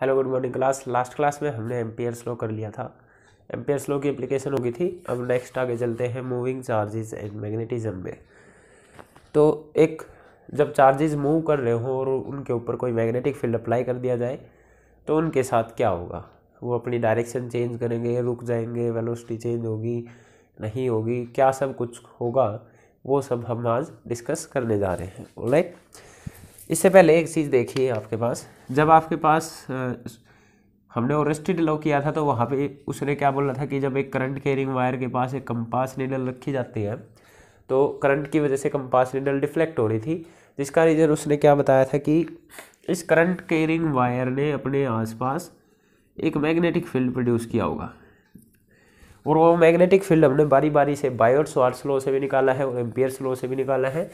Hello good morning class last class में हमने ampere slow कर लिया था एम्पेयर स्लो की एप्लीकेशन होगी थी अब नेक्स्ट आगे चलते हैं मूविंग चार्जेस एंड मैग्नेटिज्म में तो एक जब चार्जेस मूव कर रहे हो और उनके ऊपर कोई मैग्नेटिक फील्ड अप्लाई कर दिया जाए तो उनके साथ क्या होगा वो अपनी डायरेक्शन चेंज करेंगे रुक जाएंगे वेलोसिटी चेंज होगी नहीं होगी क्या सब कुछ होगा वो सब हम आज डिस्कस करने जा रहे हैं राइट इससे पहले एक चीज़ देखिए आपके पास जब आपके पास हमने ओरेस्टेड लॉ किया था तो वहाँ पे उसने क्या बोला था कि जब एक करंट केयरिंग वायर के पास एक कंपास नीडल रखी जाती है तो करंट की वजह से कंपास नीडल डिफ्लेक्ट हो रही थी जिसका रीज़न उसने क्या बताया था कि इस करंट केयरिंग वायर ने अपने आसपास एक मैग्नेटिक फील्ड प्रोड्यूस किया होगा और वो मैग्नेटिक फील्ड हमने बारी बारी से बायोट स्वार्स लॉ से भी निकाला है और एम्पियर्स लॉ से भी निकाला है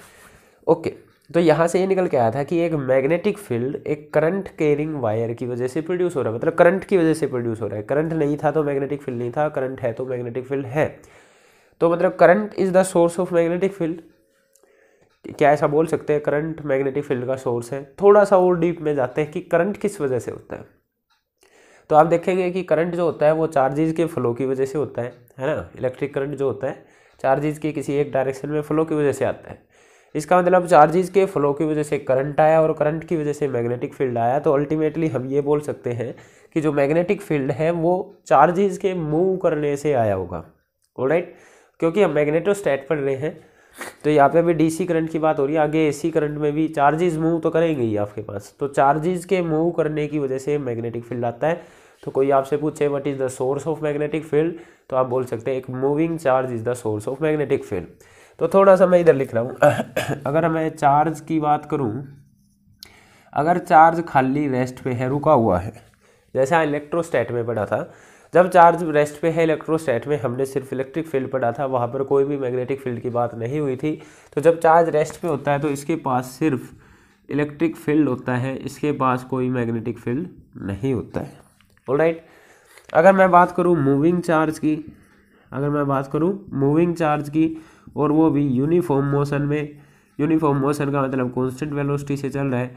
ओके okay. तो यहाँ से ये निकल के आया था कि एक मैग्नेटिक फील्ड एक करंट केयरिंग वायर की वजह से प्रोड्यूस हो रहा है मतलब करंट की वजह से प्रोड्यूस हो रहा है करंट नहीं था तो मैग्नेटिक फील्ड नहीं था करंट है तो मैग्नेटिक फील्ड है तो मतलब current is the source of magnetic field क्या ऐसा बोल सकते हैं करंट मैग्नेटिक फील्ड का सोर्स है थोड़ा सा और डीप में जाते हैं कि करंट किस वजह से होता है तो आप देखेंगे कि करंट जो होता है वो चार्जेज के फ्लो की वजह से होता है है ना इलेक्ट्रिक करंट जो होता है चार्जेज के किसी एक डायरेक्शन में फ्लो की वजह से आता है इसका मतलब चार्जेस के फ्लो की वजह से करंट आया और करंट की वजह से मैग्नेटिक फील्ड आया तो अल्टीमेटली हम ये बोल सकते हैं कि जो मैग्नेटिक फील्ड है वो चार्जेस के मूव करने से आया होगा राइट क्योंकि हम मैग्नेटो स्टेट पढ़ रहे हैं तो यहाँ पे अभी डीसी करंट की बात हो रही है आगे एसी करंट में भी चार्जेस मूव तो करेंगे ही आपके पास तो चार्जेस के मूव करने की वजह से मैग्नेटिक फील्ड आता है तो कोई आपसे पूछे what is the source of magnetic field तो आप बोल सकते हैं एक moving charge is the source of magnetic field तो थोड़ा सा मैं इधर लिख रहा हूँ अगर मैं चार्ज की बात करूँ अगर चार्ज खाली रेस्ट पे है रुका हुआ है जैसा इलेक्ट्रोस्टैट में पढ़ा था जब चार्ज रेस्ट पे है इलेक्ट्रोस्टेट में हमने सिर्फ इलेक्ट्रिक फील्ड पढ़ा था वहाँ पर कोई भी मैग्नेटिक फील्ड की बात नहीं हुई थी तो जब चार्ज रेस्ट पे होता है तो इसके पास सिर्फ इलेक्ट्रिक फील्ड होता है इसके पास कोई मैग्नेटिक फील्ड नहीं होता है ऑलराइट अगर मैं बात करूँ मूविंग चार्ज की अगर मैं बात करूँ मूविंग चार्ज की और वो भी यूनिफॉर्म मोशन में यूनिफॉर्म मोशन का मतलब कॉन्स्टेंट वेलोसिटी से चल रहा है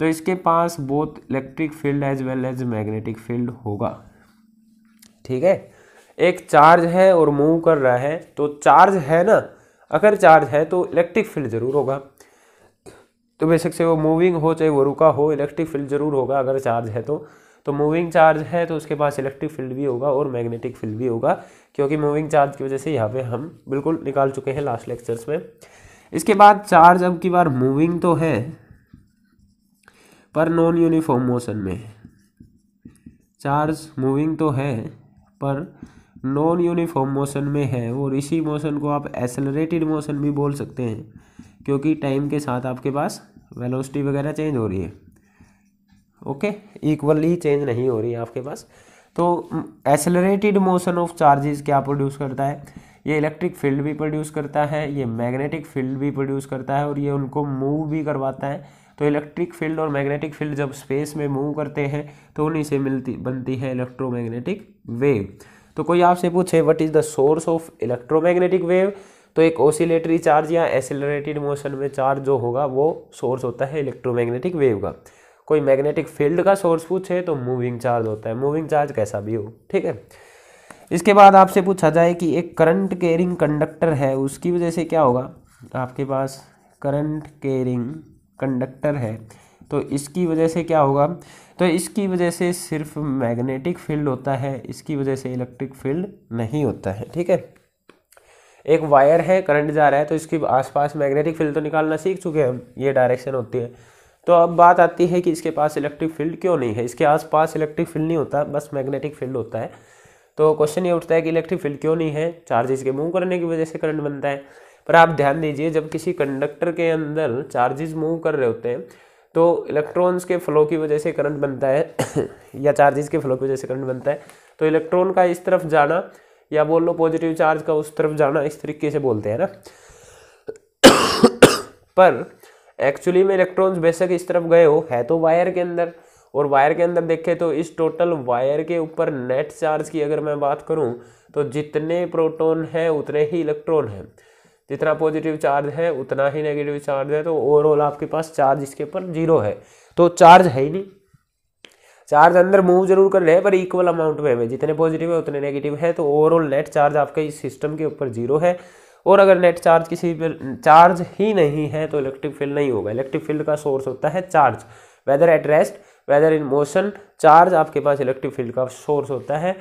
तो इसके पास both electric field as well as magnetic field होगा ठीक है एक चार्ज है और मूव कर रहा है तो चार्ज है ना अगर चार्ज है तो इलेक्ट्रिक फील्ड ज़रूर होगा तो बेशक से वो मूविंग हो चाहे वो रुका हो इलेक्ट्रिक फील्ड ज़रूर होगा अगर चार्ज है तो तो मूविंग चार्ज है तो उसके पास इलेक्ट्रिक फील्ड भी होगा और मैग्नेटिक फील्ड भी होगा क्योंकि मूविंग चार्ज की वजह से यहाँ पे हम बिल्कुल निकाल चुके हैं लास्ट लेक्चर्स में इसके बाद चार्ज अब की बार मूविंग तो है पर नॉन यूनिफॉर्म मोशन में चार्ज मूविंग तो है पर नॉन यूनिफॉर्म मोशन में है और इसी मोशन को आप एसेलरेटेड मोशन भी बोल सकते हैं क्योंकि टाइम के साथ आपके पास वेलोसिटी वगैरह चेंज हो रही है ओके इक्वली चेंज नहीं हो रही है आपके पास तो एसेलरेटेड मोशन ऑफ चार्जेस क्या प्रोड्यूस करता है ये इलेक्ट्रिक फील्ड भी प्रोड्यूस करता है ये मैग्नेटिक फील्ड भी प्रोड्यूस करता है और ये उनको मूव भी करवाता है तो इलेक्ट्रिक फील्ड और मैग्नेटिक फील्ड जब स्पेस में मूव करते हैं तो उन्हीं से मिलती बनती है इलेक्ट्रोमैग्नेटिक वेव तो कोई आपसे पूछे what is the source of electromagnetic wave तो एक ओसिलेटरी चार्ज या एसेलरेटेड मोशन में चार्ज जो होगा वो सोर्स होता है इलेक्ट्रोमैग्नेटिक वेव का कोई मैग्नेटिक फील्ड का सोर्स पूछे तो मूविंग चार्ज होता है मूविंग चार्ज कैसा भी हो ठीक है इसके बाद आपसे पूछा जाए कि एक करंट केयरिंग कंडक्टर है उसकी वजह से क्या होगा आपके पास करंट केयरिंग कंडक्टर है तो इसकी वजह से क्या होगा तो इसकी वजह से सिर्फ मैग्नेटिक फील्ड होता है इसकी वजह से इलेक्ट्रिक फील्ड नहीं होता है ठीक है एक वायर है करंट जा रहा है तो इसके आसपास मैग्नेटिक फील्ड तो निकालना सीख चुके हैं ये डायरेक्शन होती है तो अब बात आती है कि इसके पास इलेक्ट्रिक फील्ड क्यों नहीं है इसके आसपास इलेक्ट्रिक फील्ड नहीं होता बस मैग्नेटिक फील्ड होता है तो क्वेश्चन ये उठता है कि इलेक्ट्रिक फील्ड क्यों नहीं है चार्जेस के मूव करने की वजह से करंट बनता है पर आप ध्यान दीजिए जब किसी कंडक्टर के अंदर चार्जेस मूव कर रहे होते हैं तो इलेक्ट्रॉन्स के फ्लो की वजह से करंट बनता है या चार्जेस के फ्लो की वजह से करंट बनता है तो इलेक्ट्रॉन का इस तरफ जाना या बोल लो पॉजिटिव चार्ज का उस तरफ जाना इस तरीके से बोलते हैं ना पर एक्चुअली में इलेक्ट्रॉन्स बेशक इस तरफ गए हो है तो वायर के अंदर और वायर के अंदर देखें तो इस टोटल वायर के ऊपर नेट चार्ज की अगर मैं बात करूं तो जितने प्रोटॉन हैं उतने ही इलेक्ट्रॉन हैं जितना पॉजिटिव चार्ज है उतना ही नेगेटिव चार्ज है तो ओवरऑल आपके पास चार्ज इसके ऊपर जीरो है तो चार्ज है ही नहीं चार्ज अंदर मूव जरूर कर रहे हैं पर इक्वल अमाउंट में जितने पॉजिटिव है उतने नेगेटिव है तो ओवरऑल नेट चार्ज आपके इस सिस्टम के ऊपर जीरो है और अगर नेट चार्ज किसी पर चार्ज ही नहीं है तो इलेक्ट्रिक फील्ड नहीं होगा इलेक्ट्रिक फील्ड का सोर्स होता है charge whether at rest whether in motion charge आपके पास इलेक्ट्रिक फील्ड का सोर्स होता है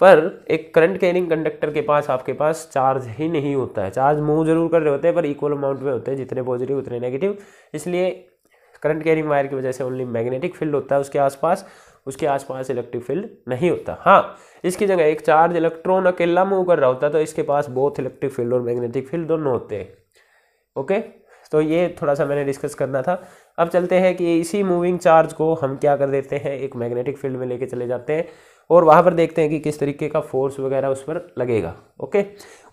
पर एक करंट कैरिंग कंडक्टर के पास आपके पास चार्ज ही नहीं होता है चार्ज मूव जरूर कर रहे होते हैं पर इक्वल अमाउंट में होते हैं जितने पॉजिटिव उतने नेगेटिव इसलिए करंट कैरिंग वायर की वजह से ओनली मैग्नेटिक फील्ड होता है उसके आसपास उसके आसपास इलेक्ट्रिक फील्ड नहीं होता हाँ इसकी जगह एक चार्ज इलेक्ट्रॉन अकेला मूव कर रहा होता है तो इसके पास बोथ इलेक्ट्रिक फील्ड और मैग्नेटिक फील्ड दोनों होते हैं ओके तो ये थोड़ा सा मैंने डिस्कस करना था अब चलते हैं कि इसी मूविंग चार्ज को हम क्या कर देते हैं एक मैग्नेटिक फील्ड में लेके चले जाते हैं और वहाँ पर देखते हैं कि किस तरीके का फोर्स वगैरह उस पर लगेगा ओके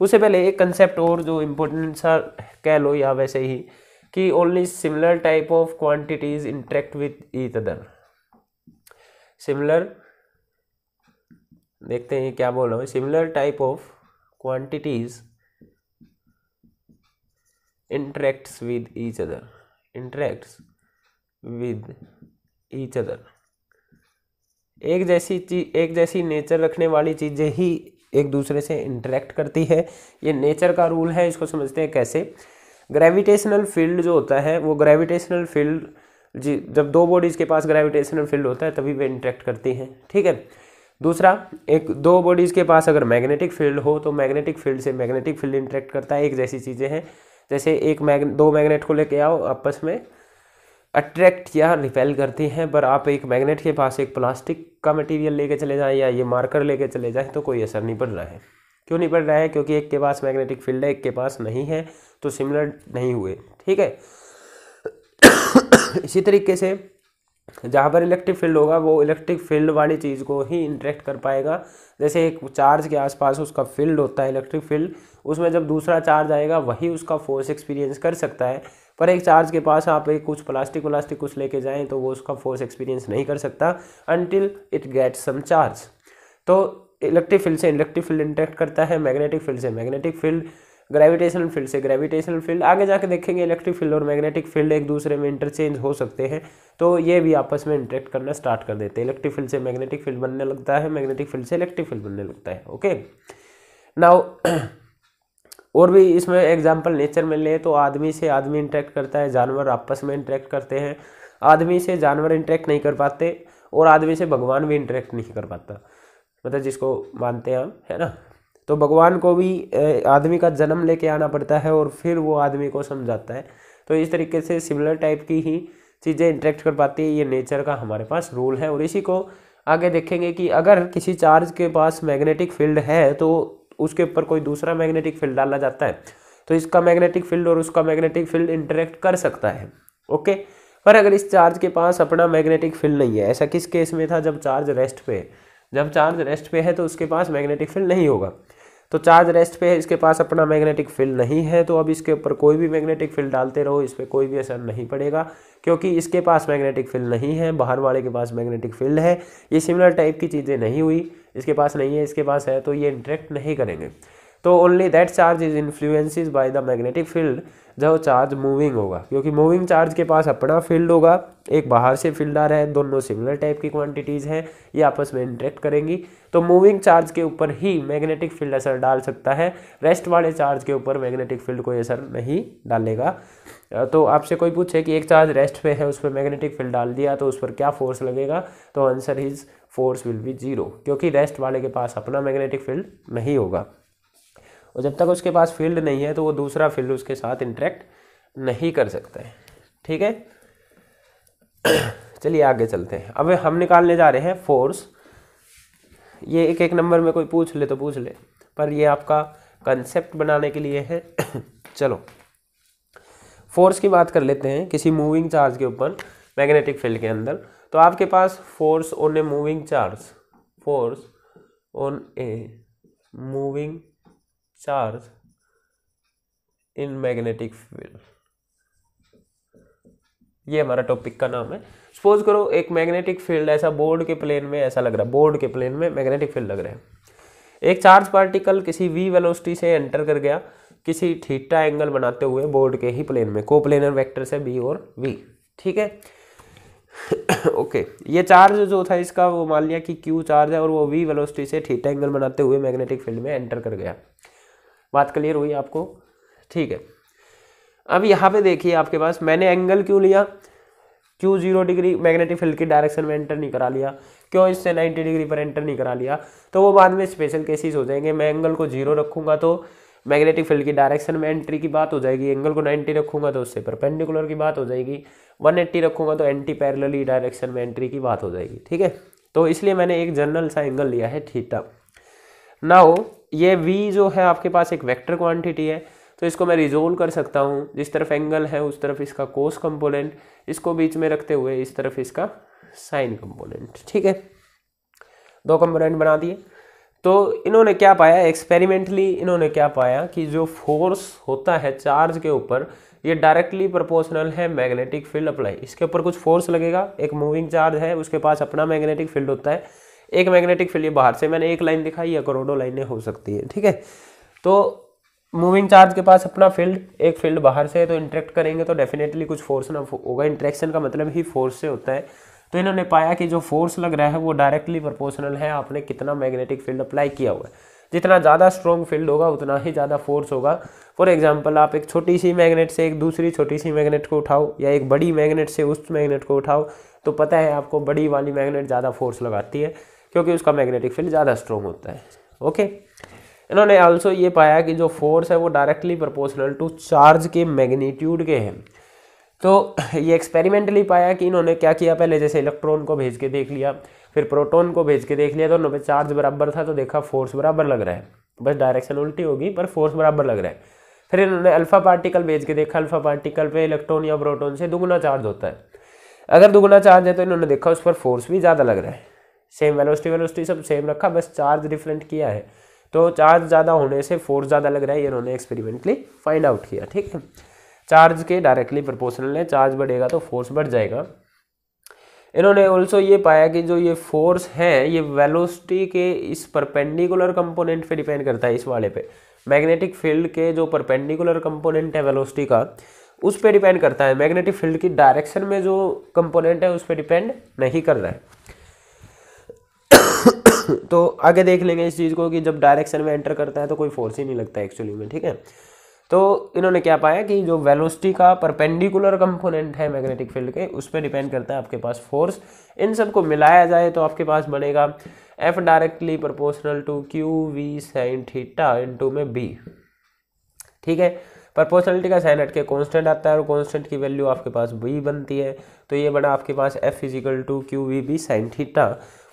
उससे पहले एक कंसेप्ट और जो इम्पोर्टेंट सा कह लो या वैसे ही कि only similar type of quantities interact with each other similar देखते हैं क्या बोल रहा हूँ similar type of quantities interacts with each other interacts with each other एक जैसी चीज एक जैसी नेचर रखने वाली चीज़ें ही एक दूसरे से इंटरेक्ट करती है ये नेचर का रूल है इसको समझते हैं कैसे ग्रेविटेशनल फील्ड जो होता है वो ग्रेविटेशनल फील्ड जी जब दो बॉडीज़ के पास ग्रेविटेशनल फील्ड होता है तभी वे इंटरेक्ट करती हैं ठीक है दूसरा एक दो बॉडीज़ के पास अगर मैग्नेटिक फील्ड हो तो मैग्नेटिक फील्ड से मैग्नेटिक फील्ड इंट्रैक्ट करता है एक जैसी चीज़ें हैं जैसे एक मैग दो मैग्नेट को लेके आओ आपस में अट्रैक्ट या रिपेल करती हैं पर आप एक मैग्नेट के पास एक प्लास्टिक का मटेरियल लेके चले जाएं या ये मार्कर लेके चले जाएं तो कोई असर नहीं पड़ रहा है क्यों नहीं पड़ रहा है क्योंकि एक के पास मैग्नेटिक फील्ड है एक के पास नहीं है तो सिमिलर नहीं हुए ठीक है इसी तरीके से जहाँ पर इलेक्ट्रिक फील्ड होगा वो इलेक्ट्रिक फील्ड वाली चीज़ को ही इंट्रैक्ट कर पाएगा जैसे एक चार्ज के आसपास उसका फील्ड होता है इलेक्ट्रिक फील्ड उसमें जब दूसरा चार्ज आएगा वही उसका फोर्स एक्सपीरियंस कर सकता है पर एक चार्ज के पास आप एक कुछ प्लास्टिक व्लास्टिक कुछ लेके जाएँ तो वो उसका फोर्स एक्सपीरियंस नहीं कर सकता until it gets some charge तो इलेक्ट्रिक फील्ड से इलेक्ट्रिक फील्ड इंट्रैक्ट करता है मैग्नेटिक फील्ड से मैग्नेटिक फील्ड ग्रेविटेशनल फील्ड से ग्रेविटेशनल फील्ड आगे जाके देखेंगे इलेक्ट्रिक फील्ड और मैग्नेटिक फील्ड एक दूसरे में इंटरचेंज हो सकते हैं तो ये भी आपस में इंटरेक्ट करना स्टार्ट कर देते हैं इलेक्ट्रिक फील्ड से मैग्नेटिक फील्ड बनने लगता है मैग्नेटिक फील्ड से इलेक्ट्रिक फील्ड बनने लगता है ओके नाउ और भी इसमें एग्जाम्पल नेचर में ले तो आदमी से आदमी इंटरेक्ट करता है जानवर आपस में इंटरेक्ट करते हैं आदमी से जानवर इंटरेक्ट नहीं कर पाते और आदमी से भगवान भी इंटरेक्ट नहीं कर पाता मतलब जिसको मानते हैं हम है ना तो भगवान को भी आदमी का जन्म लेके आना पड़ता है और फिर वो आदमी को समझाता है तो इस तरीके से सिमिलर टाइप की ही चीज़ें इंटरेक्ट कर पाती है ये नेचर का हमारे पास रूल है और इसी को आगे देखेंगे कि अगर किसी चार्ज के पास मैग्नेटिक फील्ड है तो उसके ऊपर कोई दूसरा मैग्नेटिक फील्ड डाला जाता है तो इसका मैग्नेटिक फील्ड और उसका मैग्नेटिक फील्ड इंटरेक्ट कर सकता है ओके पर अगर इस चार्ज के पास अपना मैग्नेटिक फील्ड नहीं है ऐसा किस केस में था जब चार्ज रेस्ट पे है जब चार्ज रेस्ट पे है तो उसके पास मैग्नेटिक फील्ड नहीं होगा तो चार्ज रेस्ट पे है इसके पास अपना मैग्नेटिक फील्ड नहीं है तो अब इसके ऊपर कोई भी मैग्नेटिक फील्ड डालते रहो इस पर कोई भी असर नहीं पड़ेगा क्योंकि इसके पास मैग्नेटिक फील्ड नहीं है बाहर वाले के पास मैग्नेटिक फील्ड है ये सिमिलर टाइप की चीज़ें नहीं हुई इसके पास नहीं है इसके पास है तो ये इंटरेक्ट नहीं करेंगे तो only that charge is influences by the magnetic field जो चार्ज मूविंग होगा क्योंकि मूविंग चार्ज के पास अपना फील्ड होगा एक बाहर से फील्ड आ रहा है दोनों सिमिलर टाइप की क्वांटिटीज़ हैं ये आपस में इंटरेक्ट करेंगी तो मूविंग चार्ज के ऊपर ही मैग्नेटिक फील्ड असर डाल सकता है रेस्ट वाले चार्ज के ऊपर मैग्नेटिक फील्ड कोई असर नहीं डालेगा तो आपसे कोई पूछे कि एक चार्ज रेस्ट पे है उस पर मैग्नेटिक फील्ड डाल दिया तो उस पर क्या फोर्स लगेगा तो answer is force will be zero क्योंकि रेस्ट वाले के पास अपना मैग्नेटिक फील्ड नहीं होगा और जब तक उसके पास फील्ड नहीं है तो वो दूसरा फील्ड उसके साथ इंटरेक्ट नहीं कर सकता है ठीक है चलिए आगे चलते हैं अब हम निकालने जा रहे हैं फोर्स ये एक एक नंबर में कोई पूछ ले तो पूछ ले पर ये आपका कंसेप्ट बनाने के लिए है चलो फोर्स की बात कर लेते हैं किसी मूविंग चार्ज के ऊपर मैग्नेटिक फील्ड के अंदर तो आपके पास force on a moving charge force on a moving charge in magnetic field ये हमारा टॉपिक का नाम है सपोज करो एक मैग्नेटिक फील्ड ऐसा बोर्ड के प्लेन में ऐसा लग रहा है बोर्ड के प्लेन में मैग्नेटिक फील्ड लग रहा है एक चार्ज पार्टिकल किसी वी वेलोसिटी से एंटर कर गया किसी थीटा एंगल बनाते हुए बोर्ड के ही प्लेन में को प्लेनर वैक्टर से बी और वी ठीक है ओके ये चार्ज जो था इसका वो मान लिया कि क्यू चार्ज है और वो वी वेलोसिटी से थीटा एंगल बनाते हुए मैग्नेटिक फील्ड में एंटर कर गया बात क्लियर हुई आपको ठीक है अब यहाँ पे देखिए आपके पास मैंने एंगल क्यों लिया क्यों जीरो डिग्री मैग्नेटिक फील्ड की डायरेक्शन में एंटर नहीं करा लिया क्यों इससे नाइन्टी डिग्री पर एंटर नहीं करा लिया तो वो बाद में स्पेशल केसेस हो जाएंगे मैं एंगल को जीरो रखूँगा तो मैग्नेटिक फील्ड की डायरेक्शन में एंट्री की बात हो जाएगी एंगल को नाइन्टी रखूंगा तो उससे परपेंडिकुलर की बात हो जाएगी एट्टी रखूंगा तो एंटी पैरल डायरेक्शन में एंट्री की बात हो जाएगी ठीक है तो इसलिए मैंने एक जनरल सा एंगल लिया है थीटा नाउ ये v जो है आपके पास एक वेक्टर क्वांटिटी है तो इसको मैं रिजोल्व कर सकता हूँ जिस तरफ एंगल है उस तरफ इसका कोस कंपोनेंट इसको बीच में रखते हुए इस तरफ इसका साइन कंपोनेंट ठीक है दो कंपोनेंट बना दिए तो इन्होंने क्या पाया एक्सपेरिमेंटली इन्होंने क्या पाया कि जो फोर्स होता है चार्ज के ऊपर ये डायरेक्टली प्रोपोर्शनल है मैग्नेटिक फील्ड अप्लाई इसके ऊपर कुछ फोर्स लगेगा एक मूविंग चार्ज है उसके पास अपना मैग्नेटिक फील्ड होता है एक मैग्नेटिक फील्ड ये बाहर से मैंने एक लाइन दिखाई या करोड़ों लाइनें हो सकती है ठीक है तो मूविंग चार्ज के पास अपना फील्ड एक फील्ड बाहर से है तो इंट्रैक्ट करेंगे तो डेफिनेटली कुछ फोर्स ना होगा इंट्रैक्शन का मतलब ही फोर्स से होता है तो इन्होंने पाया कि जो फोर्स लग रहा है वो डायरेक्टली प्रोपोर्शनल है आपने कितना मैग्नेटिक फील्ड अप्लाई किया हुआ है जितना ज़्यादा स्ट्रॉन्ग फील्ड होगा उतना ही ज़्यादा फोर्स होगा फॉर एग्जाम्पल आप एक छोटी सी मैग्नेट से एक दूसरी छोटी सी मैग्नेट को उठाओ या एक बड़ी मैग्नेट से उस मैग्नेट को उठाओ तो पता है आपको बड़ी वाली मैग्नेट ज़्यादा फोर्स लगाती है क्योंकि उसका मैग्नेटिक फील्ड ज़्यादा स्ट्रॉन्ग होता है ओके इन्होंने ऑल्सो ये पाया कि जो फोर्स है वो डायरेक्टली प्रोपोर्शनल टू चार्ज के मैग्नीट्यूड के हैं तो ये एक्सपेरिमेंटली पाया कि इन्होंने क्या किया पहले जैसे इलेक्ट्रॉन को भेज के देख लिया फिर प्रोटॉन को भेज के देख लिया तो उन्होंने चार्ज बराबर था तो देखा फोर्स बराबर लग रहा है बस डायरेक्शन उल्टी होगी पर फोर्स बराबर लग रहा है फिर इन्होंने अल्फ़ा पार्टिकल भेज के देखा अल्फ़ा पार्टिकल पे इलेक्ट्रॉन या प्रोटॉन से दोगुना चार्ज होता है अगर दोगुना चार्ज है तो इन्होंने देखा उस पर फोर्स भी ज़्यादा लग रहा है सेम वेलोसिटी वेलोसिटी सब सेम रखा बस चार्ज डिफरेंट किया है तो चार्ज ज़्यादा होने से फोर्स ज़्यादा लग रहा है ये उन्होंने एक्सपेरिमेंटली फाइंड आउट किया ठीक है चार्ज के डायरेक्टली प्रपोर्सनल है चार्ज बढ़ेगा तो फोर्स बढ़ जाएगा इन्होंने ऑल्सो ये पाया कि जो ये फोर्स है ये वेलोसिटी के इस परपेंडिकुलर कंपोनेंट पे डिपेंड करता है इस वाले पे मैग्नेटिक फील्ड के जो परपेंडिकुलर कंपोनेंट है वेलोसिटी का उस पर डिपेंड करता है मैग्नेटिक फील्ड की डायरेक्शन में जो कंपोनेंट है उस पर डिपेंड नहीं कर रहा है तो आगे देख लेंगे इस चीज़ को कि जब डायरेक्शन में एंटर करता है तो कोई फोर्स ही नहीं लगता एक्चुअली में ठीक है तो इन्होंने क्या पाया कि जो वेलोसिटी का परपेंडिकुलर कंपोनेंट है मैग्नेटिक फील्ड के उस पर डिपेंड करता है आपके पास फोर्स इन सब को मिलाया जाए तो आपके पास बनेगा F directly proportional to Q we sine theta into में बी ठीक है प्रपोर्शनलिटी का साइन हट के कॉन्स्टेंट आता है और कॉन्स्टेंट की वैल्यू आपके पास बी बनती है तो ये बना आपके पास F equal to Q V B sine theta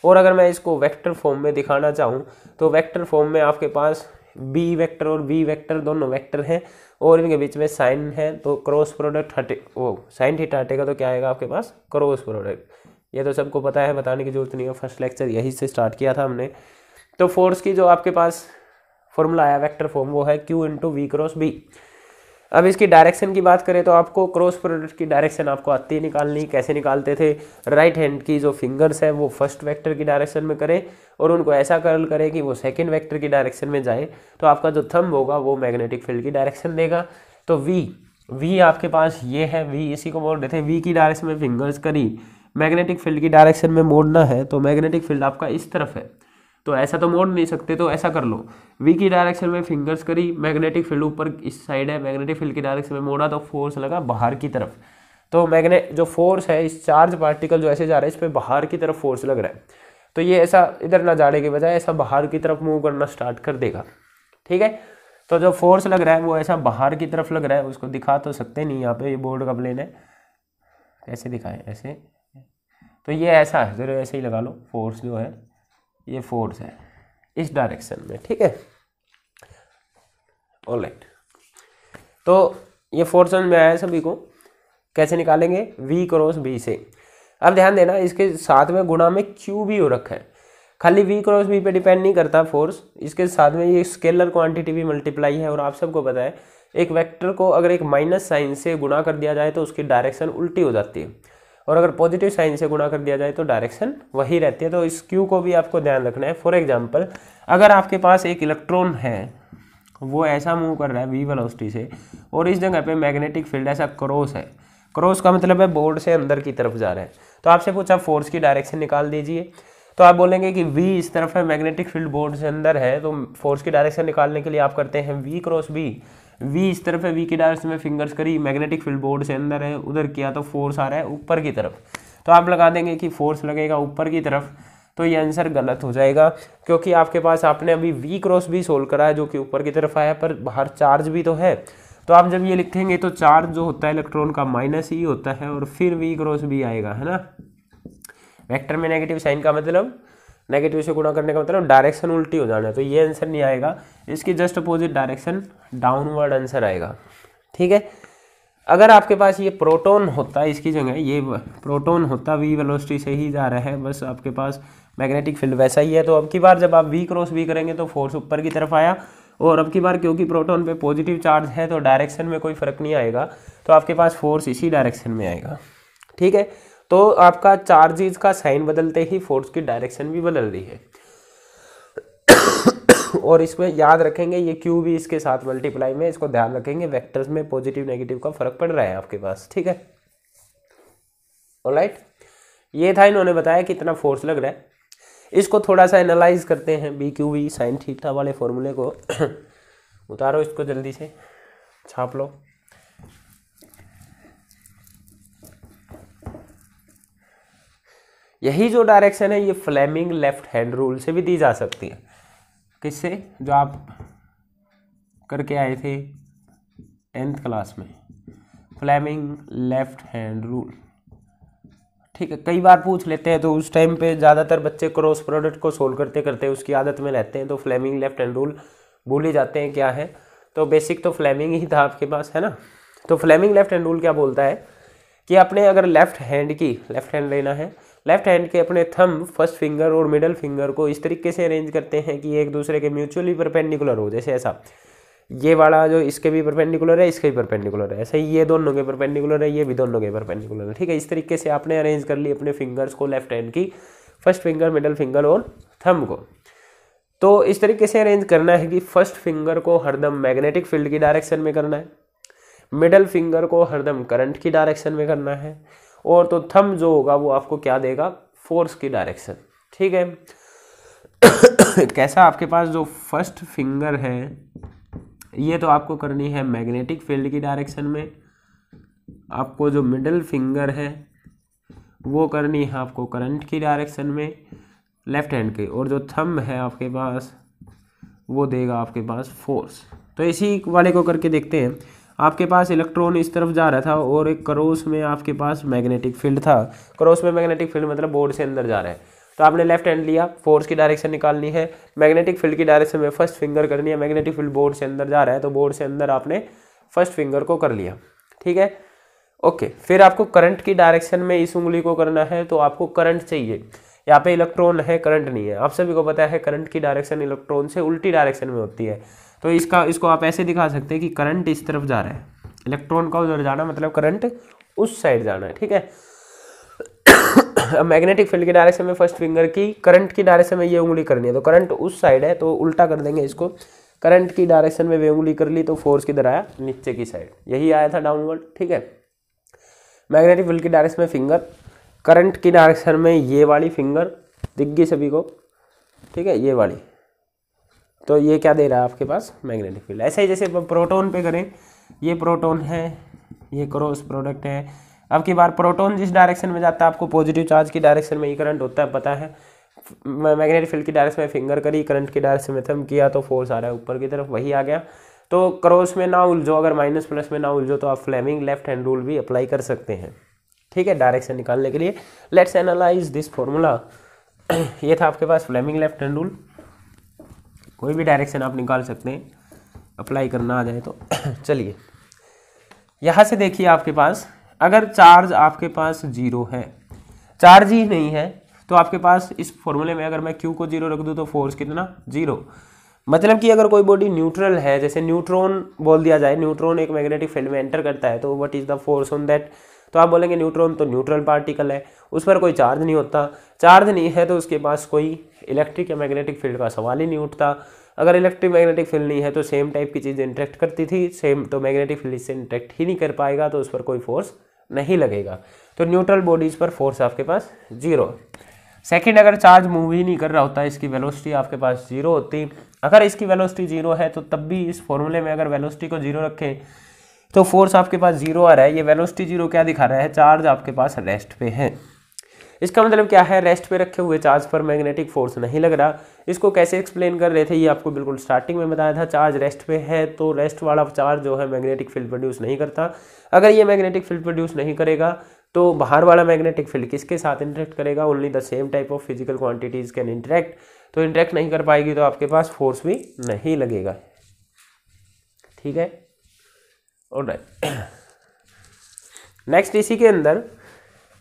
और अगर मैं इसको वेक्टर फॉर्म में दिखाना चाहूँ तो वेक्टर फॉर्म में आपके पास बी वेक्टर और बी वेक्टर दोनों वेक्टर हैं और इनके बीच में साइन है तो क्रॉस प्रोडक्ट हटे वो साइन ठीक हटेगा तो क्या आएगा आपके पास क्रॉस प्रोडक्ट ये तो सबको पता है बताने की जरूरत नहीं है फर्स्ट लेक्चर यही से स्टार्ट किया था हमने तो फोर्स की जो आपके पास फॉर्मूला आया वेक्टर फॉर्म वो है Q into V cross B अब इसकी डायरेक्शन की बात करें तो आपको क्रॉस प्रोडक्ट की डायरेक्शन आपको आती निकालनी कैसे निकालते थे राइट हैंड की जो फिंगर्स है वो फर्स्ट वेक्टर की डायरेक्शन में करें और उनको ऐसा कर्ल करें कि वो सेकेंड वैक्टर की डायरेक्शन में जाए तो आपका जो थम होगा वो मैग्नेटिक फील्ड की डायरेक्शन देगा तो वी वी आपके पास ये है वी इसी को मोड़ देते थे वी की डायरेक्शन में फिंगर्स करी मैग्नेटिक फील्ड की डायरेक्शन में मोड़ना है तो मैग्नेटिक फील्ड आपका इस तरफ है तो ऐसा तो मोड़ नहीं सकते तो ऐसा कर लो वी की डायरेक्शन में फिंगर्स करी मैग्नेटिक फील्ड ऊपर इस साइड है मैग्नेटिक फील्ड की डायरेक्शन में मोड़ा तो फोर्स लगा बाहर की तरफ तो मैग्ने जो फोर्स है इस चार्ज पार्टिकल जो ऐसे जा रहा है इस पर बाहर की तरफ फोर्स लग रहा है तो ये ऐसा इधर ना जाने के बजाय ऐसा बाहर की तरफ मूव करना स्टार्ट कर देगा ठीक है तो जो फोर्स लग रहा है वो ऐसा बाहर की तरफ लग रहा है उसको दिखा तो सकते नहीं यहाँ पे ये बोर्ड का प्लेन है ऐसे दिखाएं ऐसे तो ये ऐसा है जरूर ऐसे ही लगा लो फोर्स जो है ये फोर्स है इस डायरेक्शन में ठीक है ऑल राइट तो ये फोर्स समझ में आया सभी को कैसे निकालेंगे v क्रॉस b से अब ध्यान देना इसके साथ में गुणा में q भी हो रखा है खाली v क्रॉस b पे डिपेंड नहीं करता फोर्स इसके साथ में ये स्केलर क्वांटिटी भी मल्टीप्लाई है और आप सबको पता है एक वेक्टर को अगर एक माइनस साइन से गुणा कर दिया जाए तो उसकी डायरेक्शन उल्टी हो जाती है और अगर पॉजिटिव साइन से गुणा कर दिया जाए तो डायरेक्शन वही रहती है तो इस क्यू को भी आपको ध्यान रखना है फॉर एग्जाम्पल अगर आपके पास एक इलेक्ट्रॉन है वो ऐसा मूव कर रहा है वी वेलोसिटी से और इस जगह पे मैग्नेटिक फील्ड ऐसा क्रॉस है क्रॉस का मतलब है बोर्ड से अंदर की तरफ जा रहा है तो आपसे पूछा फोर्स की डायरेक्शन निकाल दीजिए तो आप बोलेंगे कि वी इस तरफ है मैग्नेटिक फील्ड बोर्ड से अंदर है तो फोर्स की डायरेक्शन निकालने के लिए आप करते हैं वी क्रॉस बी वी इस तरफ है वी की डायरेक्शन में फिंगर्स करी मैग्नेटिक फील्ड बोर्ड से अंदर है उधर किया तो फोर्स आ रहा है ऊपर की तरफ तो आप लगा देंगे कि फोर्स लगेगा ऊपर की तरफ तो ये आंसर गलत हो जाएगा क्योंकि आपके पास आपने अभी वी क्रॉस भी सोल्व करा है जो कि ऊपर की तरफ आया पर बाहर चार्ज भी तो है तो आप जब ये लिखेंगे तो चार्ज जो होता है इलेक्ट्रॉन का माइनस ही e होता है और फिर वी क्रॉस भी आएगा है ना वेक्टर में नेगेटिव साइन का मतलब नेगेटिव से गुणा करने का मतलब डायरेक्शन उल्टी हो जाना है तो ये आंसर नहीं आएगा इसकी just opposite direction downward answer आएगा ठीक है अगर आपके पास ये प्रोटोन होता इसकी जगह ये प्रोटोन होता वी वेलोसिटी से ही जा रहा है बस आपके पास मैग्नेटिक फील्ड वैसा ही है तो अब की बार जब आप वी क्रॉस वी करेंगे तो फोर्स ऊपर की तरफ आया और अब की बार क्योंकि प्रोटोन पे पॉजिटिव चार्ज है तो डायरेक्शन में कोई फर्क नहीं आएगा तो आपके पास फोर्स इसी डायरेक्शन में आएगा ठीक है तो आपका चार्जेज का साइन बदलते ही फोर्स की डायरेक्शन भी बदल रही है और इसमें याद रखेंगे ये क्यू भी इसके साथ मल्टीप्लाई में इसको ध्यान रखेंगे वेक्टर्स में पॉजिटिव नेगेटिव का फर्क पड़ रहा है आपके पास ठीक है ऑलराइट ये था इन्होंने बताया कि इतना फोर्स लग रहा है इसको थोड़ा सा एनालाइज करते हैं B Q we sine theta वाले फॉर्मूले को उतारो इसको जल्दी से छाप लो यही जो डायरेक्शन है ये फ्लेमिंग लेफ्ट हैंड रूल से भी दी जा सकती है किससे जो आप करके आए थे टेंथ क्लास में फ्लेमिंग लेफ्ट हैंड रूल ठीक है कई बार पूछ लेते हैं तो उस टाइम पे ज़्यादातर बच्चे क्रॉस प्रोडक्ट को सोल्व करते करते उसकी आदत में रहते हैं तो फ्लेमिंग लेफ्ट हैंड रूल भूल ही जाते हैं क्या है तो बेसिक तो फ्लेमिंग ही था आपके पास है ना तो फ्लेमिंग लेफ्ट हैंड रूल क्या बोलता है कि अपने अगर लेफ्ट हैंड की लेफ्ट हैंड लेना है लेफ्ट हैंड के अपने थंब फर्स्ट फिंगर और मिडल फिंगर को इस तरीके से अरेंज करते हैं कि एक दूसरे के म्यूचुअली परपेंडिकुलर हो जैसे ऐसा ये वाला जो इसके भी परपेंडिकुलर है इसके भी परपेंडिकुलर है ऐसे ही ये दोनों के परपेंडिकुलर है ये भी दोनों के परपेंडिकुलर है ठीक है इस तरीके से आपने अरेंज कर ली अपने फिंगर्स को लेफ्ट हैंड की फर्स्ट फिंगर मिडल फिंगर और थंब को तो इस तरीके से अरेंज करना है कि फर्स्ट फिंगर को हरदम मैग्नेटिक फील्ड की डायरेक्शन में करना है मिडल फिंगर को हरदम करंट की डायरेक्शन में करना है और तो थम जो होगा वो आपको क्या देगा फोर्स की डायरेक्शन ठीक है कैसा आपके पास जो फर्स्ट फिंगर है ये तो आपको करनी है मैग्नेटिक फील्ड की डायरेक्शन में आपको जो मिडल फिंगर है वो करनी है आपको करंट की डायरेक्शन में लेफ्ट हैंड की और जो थम है आपके पास वो देगा आपके पास फोर्स तो इसी वाले को करके देखते हैं आपके पास इलेक्ट्रॉन इस तरफ जा रहा था और एक क्रॉस में आपके पास मैग्नेटिक फील्ड था क्रॉस में मैग्नेटिक फील्ड मतलब बोर्ड से अंदर जा रहा है तो आपने लेफ्ट हैंड लिया फोर्स की डायरेक्शन निकालनी है मैग्नेटिक फील्ड की डायरेक्शन में फर्स्ट फिंगर करनी है मैग्नेटिक फील्ड बोर्ड से अंदर जा रहा है तो बोर्ड से अंदर आपने फर्स्ट फिंगर को कर लिया ठीक है ओके फिर आपको करंट की डायरेक्शन में इस उंगली को करना है तो आपको करंट चाहिए यहाँ पे इलेक्ट्रॉन है करंट नहीं है आप सभी को पता है करंट की डायरेक्शन इलेक्ट्रॉन से उल्टी डायरेक्शन में होती है तो इसका इसको आप ऐसे दिखा सकते हैं कि करंट इस तरफ जा रहा है इलेक्ट्रॉन का उधर जाना मतलब करंट उस साइड जाना है ठीक है अब मैग्नेटिक फील्ड के डायरेक्शन में फर्स्ट फिंगर की करंट की डायरेक्शन में ये उंगली करनी है तो करंट उस साइड है तो उल्टा कर देंगे इसको करंट की डायरेक्शन में वे उंगली कर ली तो फोर्स किधर आया नीचे की साइड यही आया था डाउनवर्ड ठीक है मैग्नेटिक फील्ड की डायरेक्शन में फिंगर करंट की डायरेक्शन में ये वाली फिंगर दिख गई सभी को ठीक है ये वाली तो ये क्या दे रहा है आपके पास मैग्नेटिक फील्ड ऐसे ही जैसे प्रोटोन पे करें ये प्रोटोन है ये क्रॉस प्रोडक्ट है अब की बार प्रोटोन जिस डायरेक्शन में जाता है आपको पॉजिटिव चार्ज की डायरेक्शन में ही करंट होता है पता है मैग्नेटिक फील्ड की डायरेक्शन में फिंगर करी करंट की डायरेक्शन में थम किया तो फोर्स आ रहा है ऊपर की तरफ वही आ गया तो क्रॉस में ना उलझो अगर माइनस प्लस में ना उलझो तो आप फ्लेमिंग लेफ्ट हैंड रूल भी अप्लाई कर सकते हैं ठीक है डायरेक्शन निकालने के लिए लेट्स एनालाइज दिस फॉर्मूला ये था आपके पास फ्लेमिंग लेफ्ट हैंड रूल कोई भी डायरेक्शन आप निकाल सकते हैं अप्लाई करना आ जाए तो चलिए यहाँ से देखिए आपके पास अगर चार्ज आपके पास जीरो है चार्ज ही नहीं है तो आपके पास इस फॉर्मूले में अगर मैं क्यू को जीरो रख दूँ तो फोर्स कितना जीरो मतलब कि अगर कोई बॉडी न्यूट्रल है जैसे न्यूट्रॉन बोल दिया जाए न्यूट्रॉन एक मैग्नेटिक फील्ड में एंटर करता है तो what is the force on that तो आप बोलेंगे न्यूट्रॉन तो न्यूट्रल पार्टिकल है उस पर कोई चार्ज नहीं होता चार्ज नहीं है तो उसके पास कोई इलेक्ट्रिक या मैग्नेटिक फील्ड का सवाल ही नहीं उठता अगर इलेक्ट्रिक मैग्नेटिक फील्ड नहीं है तो सेम टाइप की चीज़ इंट्रैक्ट करती थी सेम तो मैग्नेटिक फील्ड इससे इंट्रैक्ट ही नहीं कर पाएगा तो उस पर कोई फोर्स नहीं लगेगा तो न्यूट्रल बॉडीज़ पर फोर्स आपके पास जीरो सेकेंड अगर चार्ज मूव ही नहीं कर रहा होता इसकी वेलोसिटी आपके पास जीरो होती अगर इसकी वेलोसिटी जीरो है तो तब भी इस फॉर्मूले में अगर वेलोसिटी को जीरो रखें तो फोर्स आपके पास जीरो आ रहा है ये वेलोसिटी जीरो क्या दिखा रहा है चार्ज आपके पास रेस्ट पे है इसका मतलब क्या है रेस्ट पे रखे हुए चार्ज पर मैग्नेटिक फोर्स नहीं लग रहा इसको कैसे एक्सप्लेन कर रहे थे ये आपको बिल्कुल स्टार्टिंग में बताया था चार्ज रेस्ट पे है तो रेस्ट वाला चार्ज जो है मैग्नेटिक फील्ड प्रोड्यूस नहीं करता अगर ये मैग्नेटिक फील्ड प्रोड्यूस नहीं करेगा तो बाहर वाला मैग्नेटिक फील्ड किसके साथ इंटरेक्ट करेगा only the same type of physical quantities can interact तो इंटरेक्ट नहीं कर पाएगी तो आपके पास फोर्स भी नहीं लगेगा ठीक है और नेक्स्ट इसी के अंदर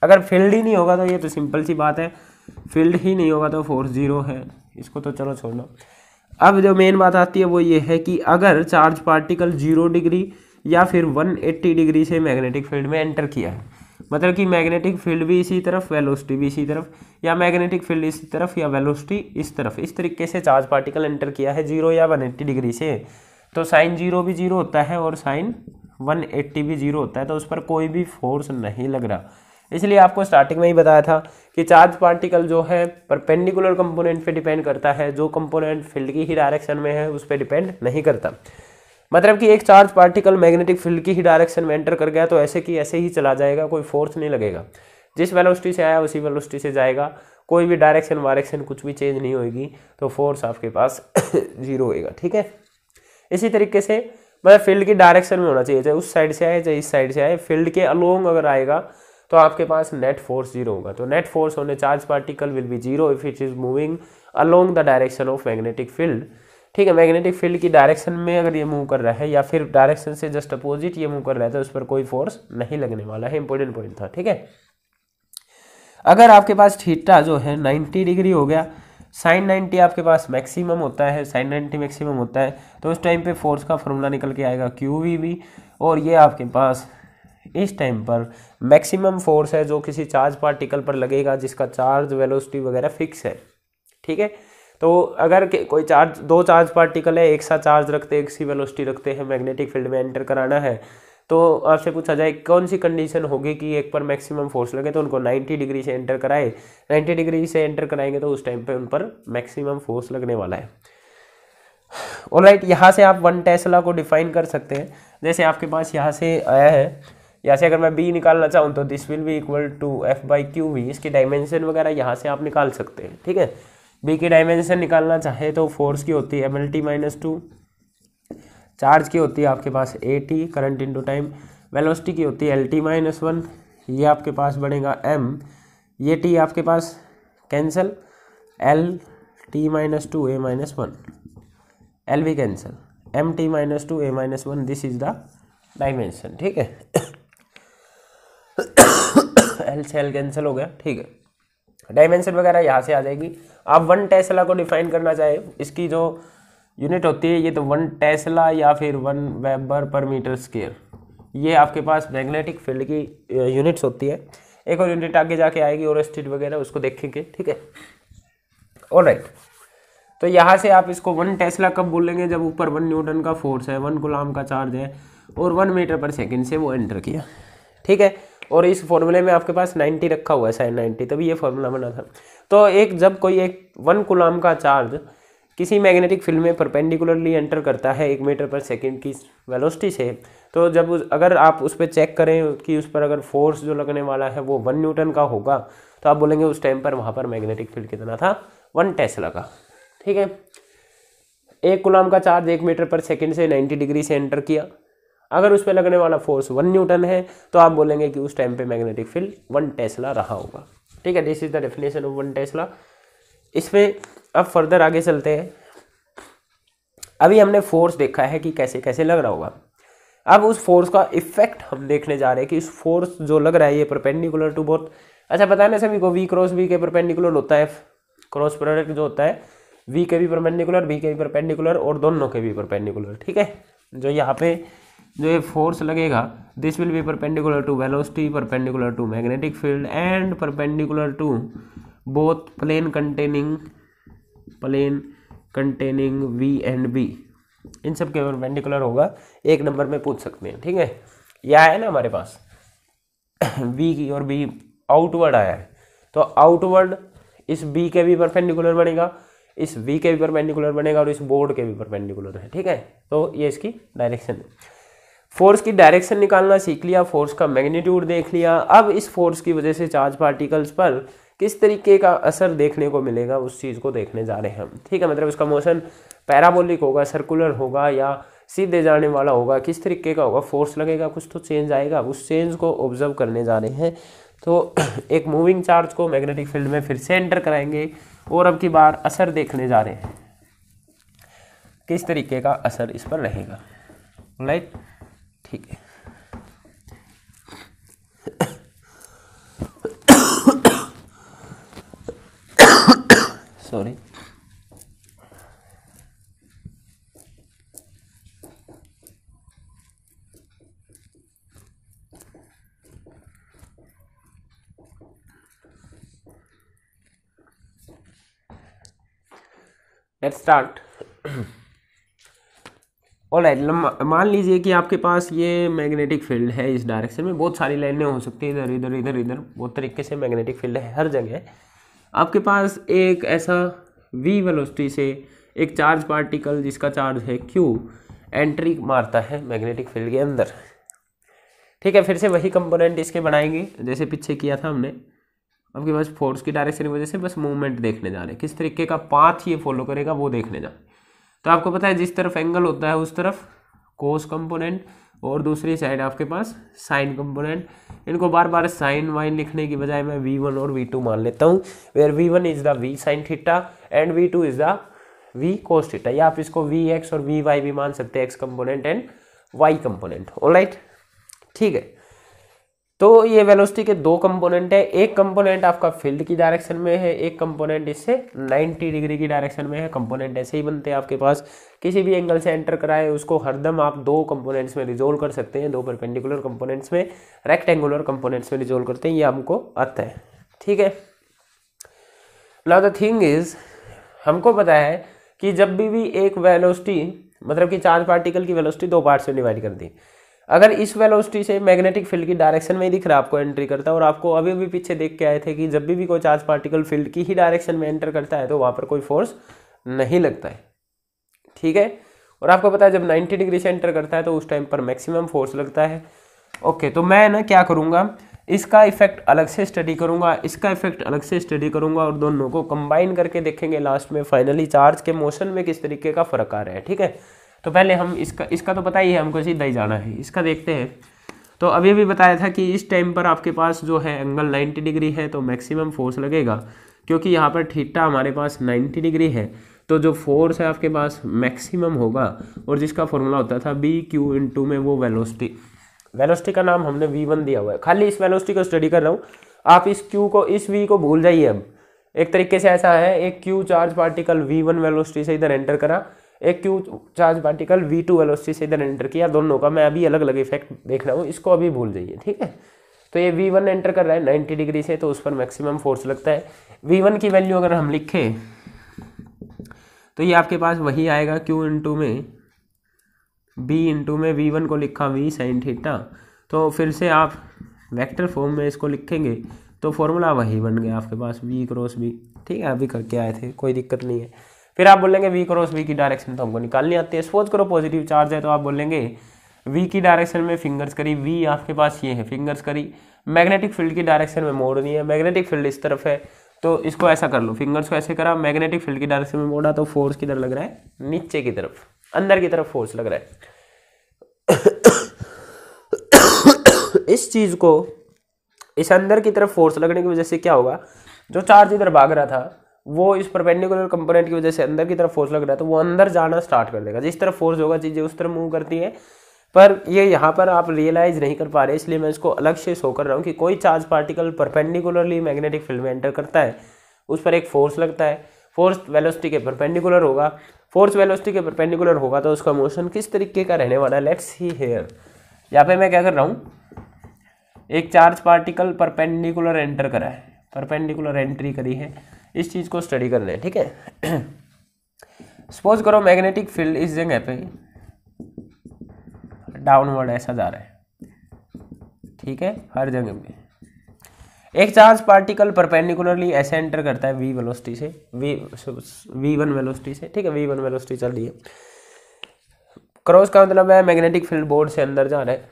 अगर फील्ड ही नहीं होगा तो ये तो सिंपल सी बात है फील्ड ही नहीं होगा तो फोर्स ज़ीरो है इसको तो चलो छोड़ना अब जो मेन बात आती है वो ये है कि अगर चार्ज पार्टिकल जीरो डिग्री या फिर 180 डिग्री से मैग्नेटिक फील्ड में एंटर किया है मतलब कि मैग्नेटिक फील्ड भी इसी तरफ वेलोसिटी भी इसी तरफ या मैग्नेटिक फील्ड इसी तरफ या वेलोसिटी इस तरफ इस तरीके से चार्ज पार्टिकल एंटर किया है जीरो या 180 डिग्री से तो साइन जीरो भी जीरो होता है और साइन 180 भी जीरो होता है तो उस पर कोई भी फोर्स नहीं लग रहा इसलिए आपको स्टार्टिंग में ही बताया था कि चार्ज पार्टिकल जो है परपेंडिकुलर कंपोनेंट पे डिपेंड करता है जो कंपोनेंट फील्ड की ही डायरेक्शन में है उस पर डिपेंड नहीं करता मतलब कि एक चार्ज पार्टिकल मैग्नेटिक फील्ड की ही डायरेक्शन में एंटर कर गया तो ऐसे की ऐसे ही चला जाएगा कोई फोर्स नहीं लगेगा जिस वेलोसिटी से आया उसी वेलोसिटी से जाएगा कोई भी डायरेक्शन वायरेक्शन कुछ भी चेंज नहीं होगी तो फोर्स आपके पास जीरो होएगा ठीक है इसी तरीके से मतलब फील्ड की डायरेक्शन में होना चाहिए चाहे उस साइड से आए चाहे इस साइड से आए फील्ड के अलोंग अगर आएगा तो आपके पास नेट फोर्स जीरो होगा तो net force on a charge particle will be zero if it is moving along the direction of magnetic field ठीक है मैग्नेटिक फील्ड की डायरेक्शन में अगर ये मूव कर रहा है या फिर डायरेक्शन से जस्ट अपोजिट ये मूव कर रहा है तो उस पर कोई फोर्स नहीं लगने वाला है इंपॉर्टेंट पॉइंट था ठीक है अगर आपके पास थीटा जो है 90 डिग्री हो गया साइन 90 आपके पास मैक्सिमम होता है साइन 90 मैक्सिमम होता है तो उस टाइम पे फोर्स का फॉर्मूला निकल के आएगा क्यू वी और ये आपके पास इस टाइम पर मैक्सिमम फोर्स है जो किसी चार्ज पार्टिकल पर लगेगा जिसका चार्ज वेलोसिटी वगैरह फिक्स है ठीक है तो अगर कोई चार्ज दो चार्ज पार्टिकल है एक साथ चार्ज रखते हैं एक सी वेलोसिटी रखते हैं मैग्नेटिक फील्ड में एंटर कराना है तो आपसे पूछा जाए कौन सी कंडीशन होगी कि एक पर मैक्सिमम फोर्स लगे तो उनको 90 डिग्री से एंटर कराए 90 डिग्री से एंटर कराएंगे तो उस टाइम पे उन पर मैक्सिमम फोर्स लगने वाला है और राइट यहाँ से आप वन टेस्ला को डिफाइन कर सकते हैं जैसे आपके पास यहाँ से आया है यहाँ से अगर मैं बी निकालना चाहूँ तो this will be equal to F by Q V इसकी डायमेंशन वगैरह यहाँ से आप निकाल सकते हैं ठीक है बी की डायमेंशन निकालना चाहे तो फोर्स की होती है M L T minus two charge की होती है आपके पास A T current into time velocity की होती है एल टी माइनस वन ये आपके पास बढ़ेगा एम ये टी आपके पास cancel L T minus two A minus one L V cancel M T minus two A minus one this is the dimension ठीक है एल से एल कैंसिल हो गया ठीक है डायमेंशन वगैरह यहाँ से आ जाएगी आप वन टेस्ला को डिफाइन करना चाहे इसकी जो यूनिट होती है ये तो वन टेस्ला या फिर one weber per meter square ये आपके पास मैग्नेटिक फील्ड की यूनिट्स होती है एक और यूनिट आगे जाके आएगी और स्टेट वगैरह उसको देखेंगे ठीक है और राइट तो यहाँ से आप इसको वन टेस्ला कब बोलेंगे जब ऊपर वन न्यूटन का फोर्स है वन गुलाम का चार्ज है और वन मीटर पर सेकेंड से वो एंटर किया ठीक है और इस फॉर्मूले में आपके पास 90 रखा हुआ है साइन 90 तभी ये फॉर्मूला बना था तो एक जब कोई एक वन कुलाम का चार्ज किसी मैग्नेटिक फील्ड में परपेंडिकुलरली एंटर करता है एक मीटर पर सेकेंड की वेलोसिटी से तो जब उस अगर आप उस पर चेक करें कि उस पर अगर फोर्स जो लगने वाला है वो वन न्यूटन का होगा तो आप बोलेंगे उस टाइम पर वहाँ पर मैग्नेटिक फील्ड कितना था वन टेस्ला का ठीक है एक गुलाम का चार्ज एक मीटर पर सेकंड से 90 डिग्री से एंटर किया अगर उस पर लगने वाला फोर्स वन न्यूटन है तो आप बोलेंगे कि उस टाइम पे मैग्नेटिक फील्ड वन टेस्ला रहा होगा ठीक है this is the definition of one tesla इसमें अब फर्दर आगे चलते हैं अभी हमने फोर्स देखा है कि कैसे कैसे लग रहा होगा अब उस फोर्स का इफेक्ट हम देखने जा रहे हैं कि उस फोर्स जो लग रहा है ये परपेंडिकुलर टू बोथ अच्छा पता है ना सभी को वी क्रॉस बी के परपेंडिकुलर होता है क्रॉस प्रोडक्ट जो होता है वी के भी परपेंडिकुलर बी के भी परपेंडिकुलर और दोनों के भी परपेंडिकुलर ठीक है जो यहाँ पे जो ये फोर्स लगेगा this will be perpendicular to velocity perpendicular to magnetic field and perpendicular to both plane containing plane containing V and B इन सब के परपेंडिकुलर होगा एक नंबर में पूछ सकते हैं ठीक है यह आया ना हमारे पास वी की और बी आउटवर्ड आया है तो आउटवर्ड इस बी के भी परपेंडिकुलर बनेगा इस वी के भी परपेंडिकुलर बनेगा और इस बोर्ड के भी परपेंडिकुलर है ठीक है तो ये इसकी डायरेक्शन है फोर्स की डायरेक्शन निकालना सीख लिया फोर्स का मैग्नीट्यूड देख लिया अब इस फोर्स की वजह से चार्ज पार्टिकल्स पर किस तरीके का असर देखने को मिलेगा उस चीज़ को देखने जा रहे हैं हम ठीक है मतलब इसका मोशन पैराबोलिक होगा सर्कुलर होगा या सीधे जाने वाला होगा किस तरीके का होगा फोर्स लगेगा कुछ तो चेंज आएगा उस चेंज को ऑब्जर्व करने जा रहे हैं तो एक मूविंग चार्ज को मैग्नेटिक फील्ड में फिर से एंटर कराएंगे और अब की बार असर देखने जा रहे हैं किस तरीके का असर इस पर रहेगा राइट right? ठीक है सॉरी let's start और मान लीजिए कि आपके पास ये मैग्नेटिक फील्ड है इस डायरेक्शन में बहुत सारी लाइनें हो सकती हैं इधर इधर इधर इधर बहुत तरीके से मैग्नेटिक फील्ड है हर जगह आपके पास एक ऐसा वी वेलोसिटी से एक चार्ज पार्टिकल जिसका चार्ज है क्यू एंट्री मारता है मैग्नेटिक फील्ड के अंदर ठीक है फिर से वही कंपोनेंट इसके बनाएंगे जैसे पीछे किया था हमने आपके पास फोर्स की डायरेक्शन की वजह से बस मूवमेंट देखने जा रहे हैं किस तरीके का पाथ ये फॉलो करेगा वो देखने जा रहे तो आपको पता है जिस तरफ एंगल होता है उस तरफ कोस कंपोनेंट और दूसरी साइड आपके पास साइन कंपोनेंट इनको बार बार साइन वाइन लिखने की बजाय मैं वी वन और वी टू मान लेता हूँ where V one is the V sine theta and V two is the V cos theta या आप इसको वी एक्स और वी वाई भी मान सकते हैं X component and Y component alright ठीक है तो ये वेलोसिटी के दो कंपोनेंट है एक कंपोनेंट आपका फील्ड की डायरेक्शन में है एक कंपोनेंट इससे 90 डिग्री की डायरेक्शन में है कंपोनेंट ऐसे ही बनते हैं आपके पास किसी भी एंगल से एंटर कराए उसको हरदम आप दो कंपोनेंट्स में रिजोल्व कर सकते हैं दो परपेंडिकुलर कंपोनेंट्स में रेक्टेंगुलर कंपोनेंट्स में रिजोल्व करते हैं ये हमको आता है ठीक है नाउ द थिंग इज हमको पता है कि जब भी भी एक वेलोसिटी मतलब कि चार पार्टिकल की वेलोसिटी दो पार्ट्स में डिवाइड कर दी अगर इस वेलोसिटी से मैग्नेटिक फील्ड की डायरेक्शन में ही दिख रहा है आपको एंट्री करता है और आपको अभी भी पीछे देख के आए थे कि जब भी भी कोई चार्ज पार्टिकल फील्ड की ही डायरेक्शन में एंटर करता है तो वहाँ पर कोई फोर्स नहीं लगता है ठीक है और आपको पता है जब 90 डिग्री से एंटर करता है तो उस टाइम पर मैक्सिमम फोर्स लगता है ओके तो मैं ना क्या करूँगा इसका इफेक्ट अलग से स्टडी करूँगा इसका इफेक्ट अलग से स्टडी करूँगा और दोनों को कंबाइन करके देखेंगे लास्ट में फाइनली चार्ज के मोशन में किस तरीके का फ़र्क आ रहा है ठीक है तो पहले हम इसका इसका तो पता ही है हमको सीधा ही जाना है इसका देखते हैं तो अभी भी बताया था कि इस टाइम पर आपके पास जो है एंगल 90 डिग्री है तो मैक्सिमम फोर्स लगेगा क्योंकि यहाँ पर ठीटा हमारे पास 90 डिग्री है तो जो फोर्स है आपके पास मैक्सिमम होगा और जिसका फॉर्मूला होता था बी क्यू इन टू में वो वेलोस्टी वेलोस्टी का नाम हमने वी वन दिया हुआ है खाली इस वेलोस्टी को स्टडी कर रहा हूँ आप इस क्यू को इस वी को भूल जाइए अब एक तरीके से ऐसा है एक Q charge particle V one velocity से इधर एंटर करा एक Q charge particle V two velocity से इधर एंटर किया दोनों का मैं अभी अलग अलग इफेक्ट देख रहा हूँ इसको अभी भूल जाइए ठीक है तो ये वी वन एंटर कर रहा है नाइन्टी डिग्री से तो उस पर मैक्सिमम फोर्स लगता है वी वन की वैल्यू अगर हम लिखें तो ये आपके पास वही आएगा क्यू इंटू में बी इंटू में वी वन को लिखा वी साइन थीटा तो फिर से आप वेक्टर फॉर्म में इसको लिखेंगे तो फॉर्मूला वही बन गया आपके पास वी क्रॉस वी ठीक है अभी करके आए थे कोई दिक्कत नहीं है फिर आप बोलेंगे वी उस वी की डायरेक्शन तो हमको निकालनी आती है सपोज करो पॉजिटिव चार्ज है तो आप बोलेंगे वी की डायरेक्शन में फिंगर्स करी वी आपके पास ये है फिंगर्स करी मैग्नेटिक फील्ड की डायरेक्शन में मोड़ नहीं है मैग्नेटिक फील्ड इस तरफ है तो इसको ऐसा कर लो फिंगर्स को ऐसे करा मैग्नेटिक फील्ड की डायरेक्शन में मोड़ा तो फोर्स किधर लग रहा है नीचे की तरफ अंदर की तरफ फोर्स लग रहा है इस चीज़ को इस अंदर की तरफ फोर्स लगने की वजह से क्या होगा जो चार्ज इधर भाग रहा था वो इस परपेंडिकुलर कंपोनेंट की वजह से अंदर की तरफ फोर्स लग रहा है तो वो अंदर जाना स्टार्ट कर देगा जिस तरफ फोर्स होगा चीज़ें उस तरफ मूव करती है पर ये यहाँ पर आप रियलाइज़ नहीं कर पा रहे इसलिए मैं इसको अलग से शो कर रहा हूँ कि कोई charge particle perpendicularly magnetic field में एंटर करता है उस पर एक फोर्स लगता है फोर्स वेलोसिटी के परपेंडिकुलर होगा फोर्स वेलोसिटी के परपेंडिकुलर होगा तो उसका मोशन किस तरीके का रहने वाला है लेट्स ही हेयर यहाँ पे मैं क्या कर रहा हूँ एक चार्ज पार्टिकल परपेंडिकुलर एंटर करा है परपेंडिकुलर एंट्री करी है इस चीज़ को स्टडी करना है ठीक है सपोज करो मैग्नेटिक फील्ड इस जगह पे डाउनवर्ड ऐसा जा रहा है ठीक है हर जगह पे एक चार्ज पार्टिकल परपेंडिकुलरली ऐसे एंटर करता है वी वेलोसिटी से वी वी वन वेलोसिटी से ठीक है वी वन वेलोसिटी चल रही है क्रॉस का मतलब है मैग्नेटिक फील्ड बोर्ड से अंदर जा रहा है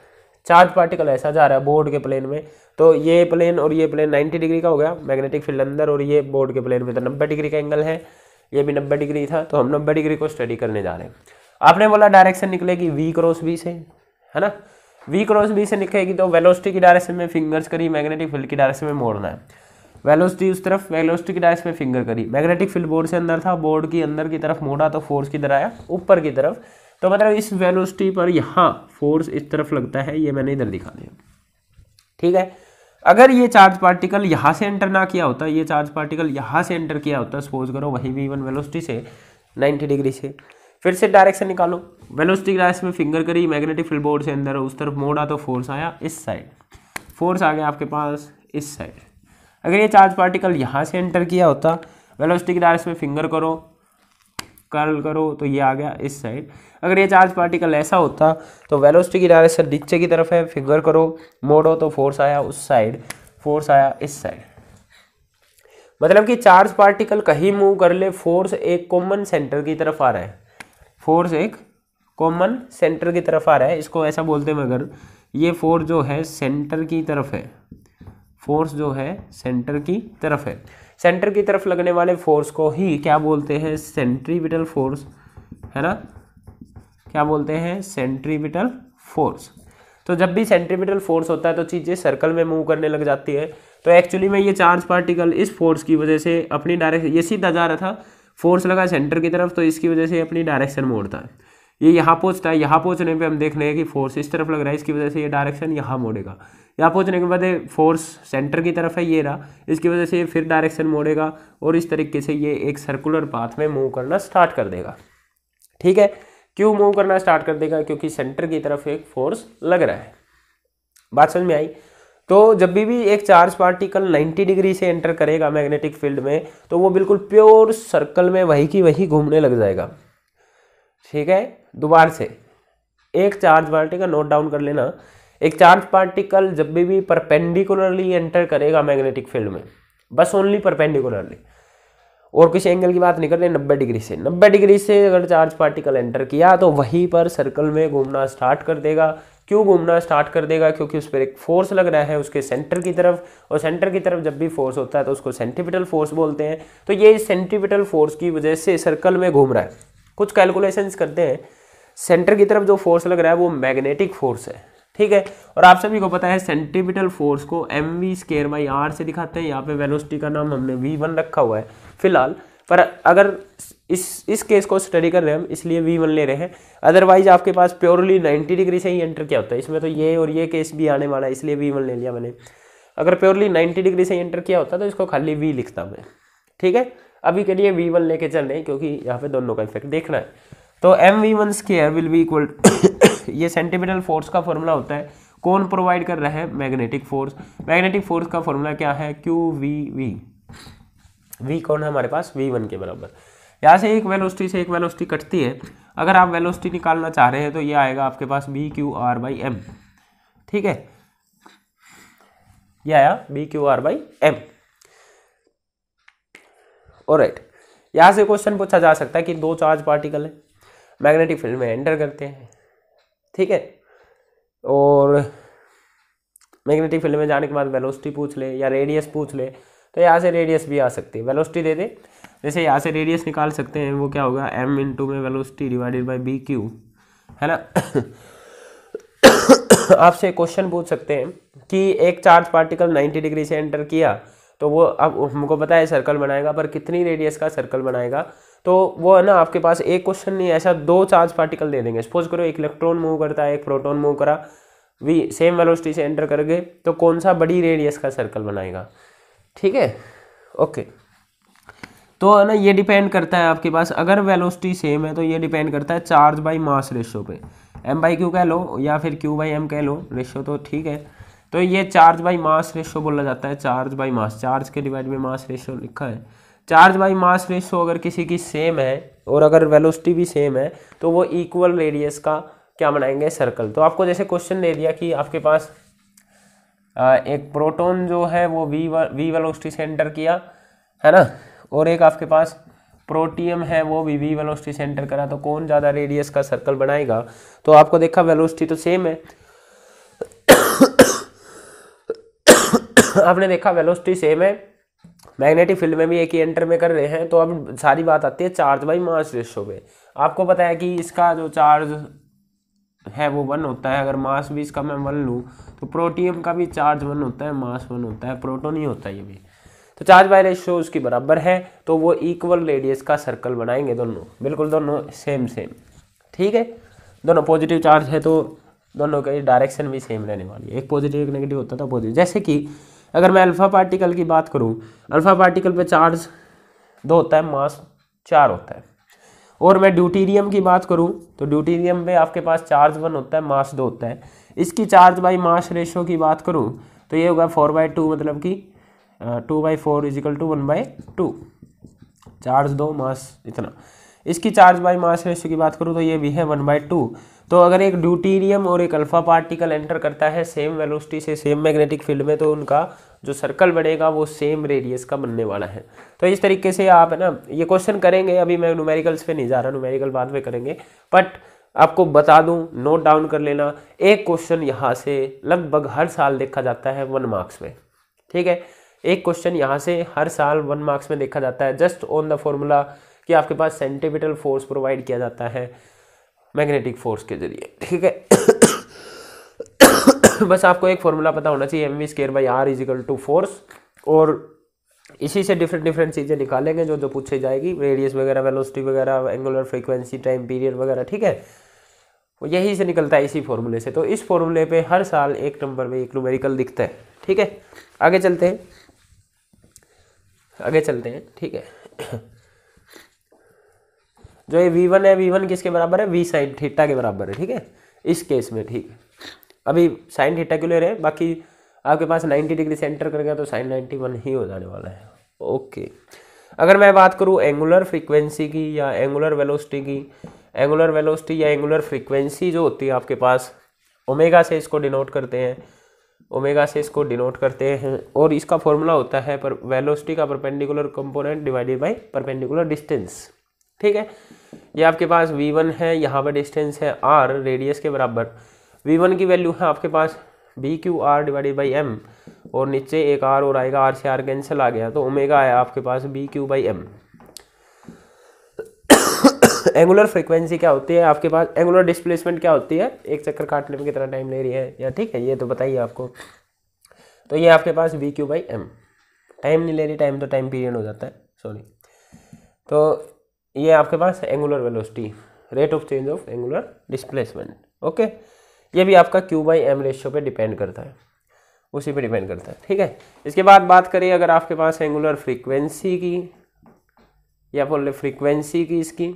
चार्ज पार्टिकल ऐसा जा रहा है बोर्ड के प्लेन में तो ये प्लेन और ये प्लेन 90 डिग्री का हो गया मैग्नेटिक फील्ड अंदर और ये बोर्ड के प्लेन में तो 90 डिग्री का एंगल है ये भी 90 डिग्री था तो हम 90 डिग्री को स्टडी करने जा रहे हैं आपने बोला डायरेक्शन निकलेगी वी क्रॉस बी से है ना वी क्रॉस बी से निकलेगी तो वेलोसिटी की डायरेक्शन में फिंगर्स करी मैग्नेटिक फील्ड की डायरेक्शन में मोड़ना है वेलोसिटी उस तरफ वेलोसिटी की डायरेक्शन में फिंगर करी मैग्नेटिक फील्ड बोर्ड से अंदर था बोर्ड की अंदर की तरफ मोड़ा तो फोर्स किधर आया ऊपर की तरफ तो मतलब इस वेलोसिटी पर यहाँ फोर्स इस तरफ लगता है ये मैंने इधर दिखा दिया ठीक है अगर ये चार्ज पार्टिकल यहाँ से एंटर ना किया होता ये चार्ज पार्टिकल यहाँ से एंटर किया होता सपोज करो वही भी वन वेलोसिटी से 90 डिग्री से फिर से डायरेक्शन निकालो वेलोसिटी डायरेक्शन में फिंगर करी मैग्नेटिक फील्ड बोर्ड से अंदर उस तरफ मोड़ा तो फोर्स आया इस साइड फोर्स आ गया आपके पास इस साइड अगर ये चार्ज पार्टिकल यहाँ से एंटर किया होता वेलोसिटी डायरेक्शन में फिंगर करो कर्ल करो तो ये आ गया इस साइड अगर ये चार्ज पार्टिकल ऐसा होता तो वेलोसिटी की डायरेक्शन नीचे की तरफ है फिगर करो मोड़ो तो फोर्स आया उस साइड फोर्स आया इस साइड मतलब कि चार्ज पार्टिकल कहीं मूव कर ले फोर्स एक कॉमन सेंटर की तरफ आ रहा है फोर्स एक कॉमन सेंटर की तरफ आ रहा है इसको ऐसा बोलते हैं मगर ये फोर्स जो है सेंटर की तरफ है फोर्स जो है सेंटर की तरफ है सेंटर की तरफ लगने वाले फोर्स को ही क्या बोलते हैं सेंट्रीविटल फोर्स है ना क्या बोलते हैं सेंट्रीविटल फोर्स तो जब भी सेंट्रीबिटल फोर्स होता है तो चीज़ें सर्कल में मूव करने लग जाती है तो एक्चुअली में ये चार्ज पार्टिकल इस फोर्स की वजह से अपनी डायरेक्शन ये सीधा जा रहा था फोर्स लगा सेंटर की तरफ तो इसकी वजह से अपनी डायरेक्शन मोड़ता है ये यहाँ पहुँचता है यहाँ पहुँचने पर हम देख रहे हैं कि फोर्स इस तरफ लग रहा है इसकी वजह से ये डायरेक्शन यहाँ मोड़ेगा यहाँ पहुँचने के बाद फोर्स सेंटर की तरफ है ये रहा इसकी वजह से ये फिर डायरेक्शन मोड़ेगा और इस तरीके से ये एक सर्कुलर पाथ में मूव करना स्टार्ट कर देगा ठीक है क्यों मूव करना स्टार्ट कर देगा क्योंकि सेंटर की तरफ एक फोर्स लग रहा है बात समझ में आई तो जब भी भी एक चार्ज पार्टिकल 90 डिग्री से एंटर करेगा मैग्नेटिक फील्ड में तो वो बिल्कुल प्योर सर्कल में वही की वही घूमने लग जाएगा ठीक है दोबारा से एक चार्ज पार्टिकल नोट डाउन कर लेना एक चार्ज पार्टिकल जब भी भी परपेंडिकुलरली एंटर करेगा मैग्नेटिक फील्ड में बस ओनली परपेंडिकुलरली और किसी एंगल की बात नहीं कर रहे नब्बे डिग्री से नब्बे डिग्री से अगर चार्ज पार्टिकल एंटर किया तो वहीं पर सर्कल में घूमना स्टार्ट कर देगा क्यों घूमना स्टार्ट कर देगा क्योंकि उस पर एक फोर्स लग रहा है उसके सेंटर की तरफ और सेंटर की तरफ जब भी फोर्स होता है तो उसको सेंटिपिटल फोर्स बोलते हैं तो ये सेंटिपिटल फोर्स की वजह से सर्कल में घूम रहा है कुछ कैलकुलेशंस करते हैं सेंटर की तरफ जो फोर्स लग रहा है वो मैग्नेटिक फोर्स है ठीक है और आप सभी को पता है सेंटिपिटल फोर्स को M we square by R से दिखाते हैं यहाँ पे वेलोसिटी का नाम हमने वी वन रखा हुआ है फिलहाल पर अगर इस इस केस को स्टडी कर रहे हैं हम इसलिए वी वन ले रहे हैं अदरवाइज आपके पास प्योरली नाइन्टी डिग्री से ही एंटर क्या होता है इसमें तो ये और ये केस भी आने वाला है इसलिए वी वन ले लिया मैंने अगर प्योरली नाइन्टी डिग्री से एंटर किया होता तो इसको खाली वी लिखता मैं ठीक है अभी के लिए वी वन लेके चल रहे हैं क्योंकि यहाँ पे दोनों का इफेक्ट देखना है तो M V one square will be equal ये सेंटीमीटर फोर्स का फॉर्मूला होता है कौन प्रोवाइड कर रहा है मैग्नेटिक फोर्स मैग्नेटिक फोर्स का फॉर्मूला क्या है क्यू वी वी वी कौन है हमारे पास वी वन के बराबर यहाँ से एक वेलोसिटी से एक वेलोसिटी कटती है अगर आप वेलोसिटी निकालना चाह रहे हैं तो ये आएगा आपके पास B Q R by M ठीक है ये आया B Q R by M और राइट यहाँ से क्वेश्चन पूछा जा सकता है कि दो चार्ज पार्टिकल है मैग्नेटिक फील्ड में एंटर करते हैं ठीक है और मैग्नेटिक फील्ड में जाने के बाद वेलोसिटी पूछ ले या रेडियस पूछ ले तो यहाँ से रेडियस भी आ सकती है वेलोसिटी दे दे जैसे यहाँ से रेडियस निकाल सकते हैं वो क्या होगा एम इन टू में velocity divided by B Q है ना आपसे क्वेश्चन पूछ सकते हैं कि एक चार्ज पार्टिकल 90 डिग्री से एंटर किया तो वो अब हमको पता है सर्कल बनाएगा पर कितनी रेडियस का सर्कल बनाएगा तो वो है ना आपके पास एक क्वेश्चन नहीं ऐसा दो चार्ज पार्टिकल दे देंगे सपोज करो एक इलेक्ट्रॉन मूव करता है एक प्रोटोन मूव करा वी सेम वेलोसिटी से एंटर करके तो कौन सा बड़ी रेडियस का सर्कल बनाएगा ठीक है ओके तो है ना ये डिपेंड करता है आपके पास अगर वेलोसिटी सेम है तो ये डिपेंड करता है चार्ज बाई मास रेशो पे एम बाई क्यू कह लो या फिर क्यू बाई एम कह लो रेशो तो ठीक है तो ये चार्ज बाई मास रेशो बोला जाता है चार्ज बाई मास चार्ज के डिवाइड में मास रेशो लिखा है चार्ज बाई मास रेशो अगर किसी की सेम है और अगर वेलोसिटी भी सेम है तो वो इक्वल रेडियस का क्या बनाएंगे सर्कल तो आपको जैसे क्वेश्चन दे दिया कि आपके पास एक प्रोटोन जो है वो वी वी वेलोसिटी से एंटर किया है ना और एक आपके पास प्रोटियम है वो भी वी वेलोसिटी से एंटर करा तो कौन ज़्यादा रेडियस का सर्कल बनाएगा तो आपको देखा वेलोसिटी तो सेम है आपने देखा वेलोसिटी सेम है मैग्नेटिक फील्ड में भी एक ही एंटर में कर रहे हैं तो अब सारी बात आती है चार्ज बाई मास रेशो पे आपको पता है कि इसका जो चार्ज है वो वन होता है अगर मास भी इसका मैं वन लूँ तो प्रोटियम का भी चार्ज वन होता है मास वन होता है प्रोटोन ही होता है ये भी तो चार्ज बाय रेशो उसकी बराबर है तो वो इक्वल रेडियस का सर्कल बनाएंगे दोनों बिल्कुल दोनों सेम सेम ठीक है दोनों पॉजिटिव चार्ज है तो दोनों का डायरेक्शन भी सेम रहने वाली है एक पॉजिटिव एक नेगेटिव होता था पॉजिटिव जैसे कि अगर मैं अल्फ़ा पार्टिकल की बात करूँ अल्फ़ा पार्टिकल पे चार्ज दो होता है मास चार होता है और मैं ड्यूटीरियम की बात करूँ तो ड्यूटीरियम पे आपके पास चार्ज वन होता है मास दो होता है इसकी चार्ज बाई मास रेशो की बात करूँ तो ये होगा फोर बाई टू मतलब कि two by four equal to one by two charge दो मास इतना इसकी चार्ज बाई मास रेशियो की बात करूँ तो ये भी है वन बाई टू तो अगर एक ड्यूटीरियम और एक अल्फा पार्टिकल एंटर करता है सेम वेलोसिटी से सेम मैग्नेटिक फील्ड में तो उनका जो सर्कल बनेगा वो सेम रेडियस का बनने वाला है तो इस तरीके से आप है ना ये क्वेश्चन करेंगे अभी मैं न्यूमेरिकल्स पे नहीं जा रहा न्यूमेरिकल बाद में करेंगे बट आपको बता दूं नोट डाउन कर लेना एक क्वेश्चन यहाँ से लगभग हर साल देखा जाता है वन मार्क्स में ठीक है एक क्वेश्चन यहाँ से हर साल वन मार्क्स में देखा जाता है जस्ट ऑन द फॉर्मूला कि आपके पास सेंटिपिटल फोर्स प्रोवाइड किया जाता है मैग्नेटिक फोर्स के जरिए ठीक है बस आपको एक फॉर्मूला पता होना चाहिए M we square by R equal to force और इसी से डिफरेंट डिफरेंट चीज़ें निकालेंगे जो जो पूछी जाएगी रेडियस वगैरह वेलोसिटी वगैरह एंगुलर फ्रीक्वेंसी टाइम पीरियड वगैरह ठीक है यही से निकलता है इसी फॉर्मूले से तो इस फॉर्मूले पे हर साल एक नंबर में एक न्यूमेरिकल दिखता है ठीक है आगे चलते हैं आगे चलते हैं ठीक है जो ये वी वन है वी वन किसके बराबर है वी साइन थीटा के बराबर है ठीक है इस केस में ठीक अभी साइन थीटा रहे है बाकी आपके पास नाइन्टी डिग्री सेंटर गया तो साइन वन ही हो जाने वाला है ओके अगर मैं बात करूँ एंगुलर फ्रिक्वेंसी की या एंगुलर वेलोसिटी की एंगुलर वेलोसिटी या एंगुलर फ्रिक्वेंसी जो होती है आपके पास ओमेगा से इसको डिनोट करते हैं ओमेगा से इसको डिनोट करते हैं और इसका फॉर्मूला होता है पर वेलोसिटी का perpendicular component divided by perpendicular distance ठीक है ये आपके पास वी वन है यहाँ पर डिस्टेंस है आर रेडियस के बराबर वी वन की वैल्यू है आपके पास B Q R divided by M और नीचे एक आर और आएगा आर से आर कैंसिल आ गया तो ओमेगा आया आपके पास B Q by M angular frequency क्या होती है आपके पास एंगुलर डिस्प्लेसमेंट क्या होती है एक चक्कर काटने में कितना टाइम ले रही है या ठीक है ये तो बताइए आपको तो ये आपके पास V Q by M time नहीं ले रही टाइम तो टाइम पीरियड हो जाता है सॉरी तो ये आपके पास angular velocity rate of change of angular displacement okay ये भी आपका क्यू बाई एम रेशियो पे डिपेंड करता है उसी पे डिपेंड करता है ठीक है इसके बाद बात करें अगर आपके पास एंगुलर फ्रीक्वेंसी की या बोल रहे फ्रीक्वेंसी की इसकी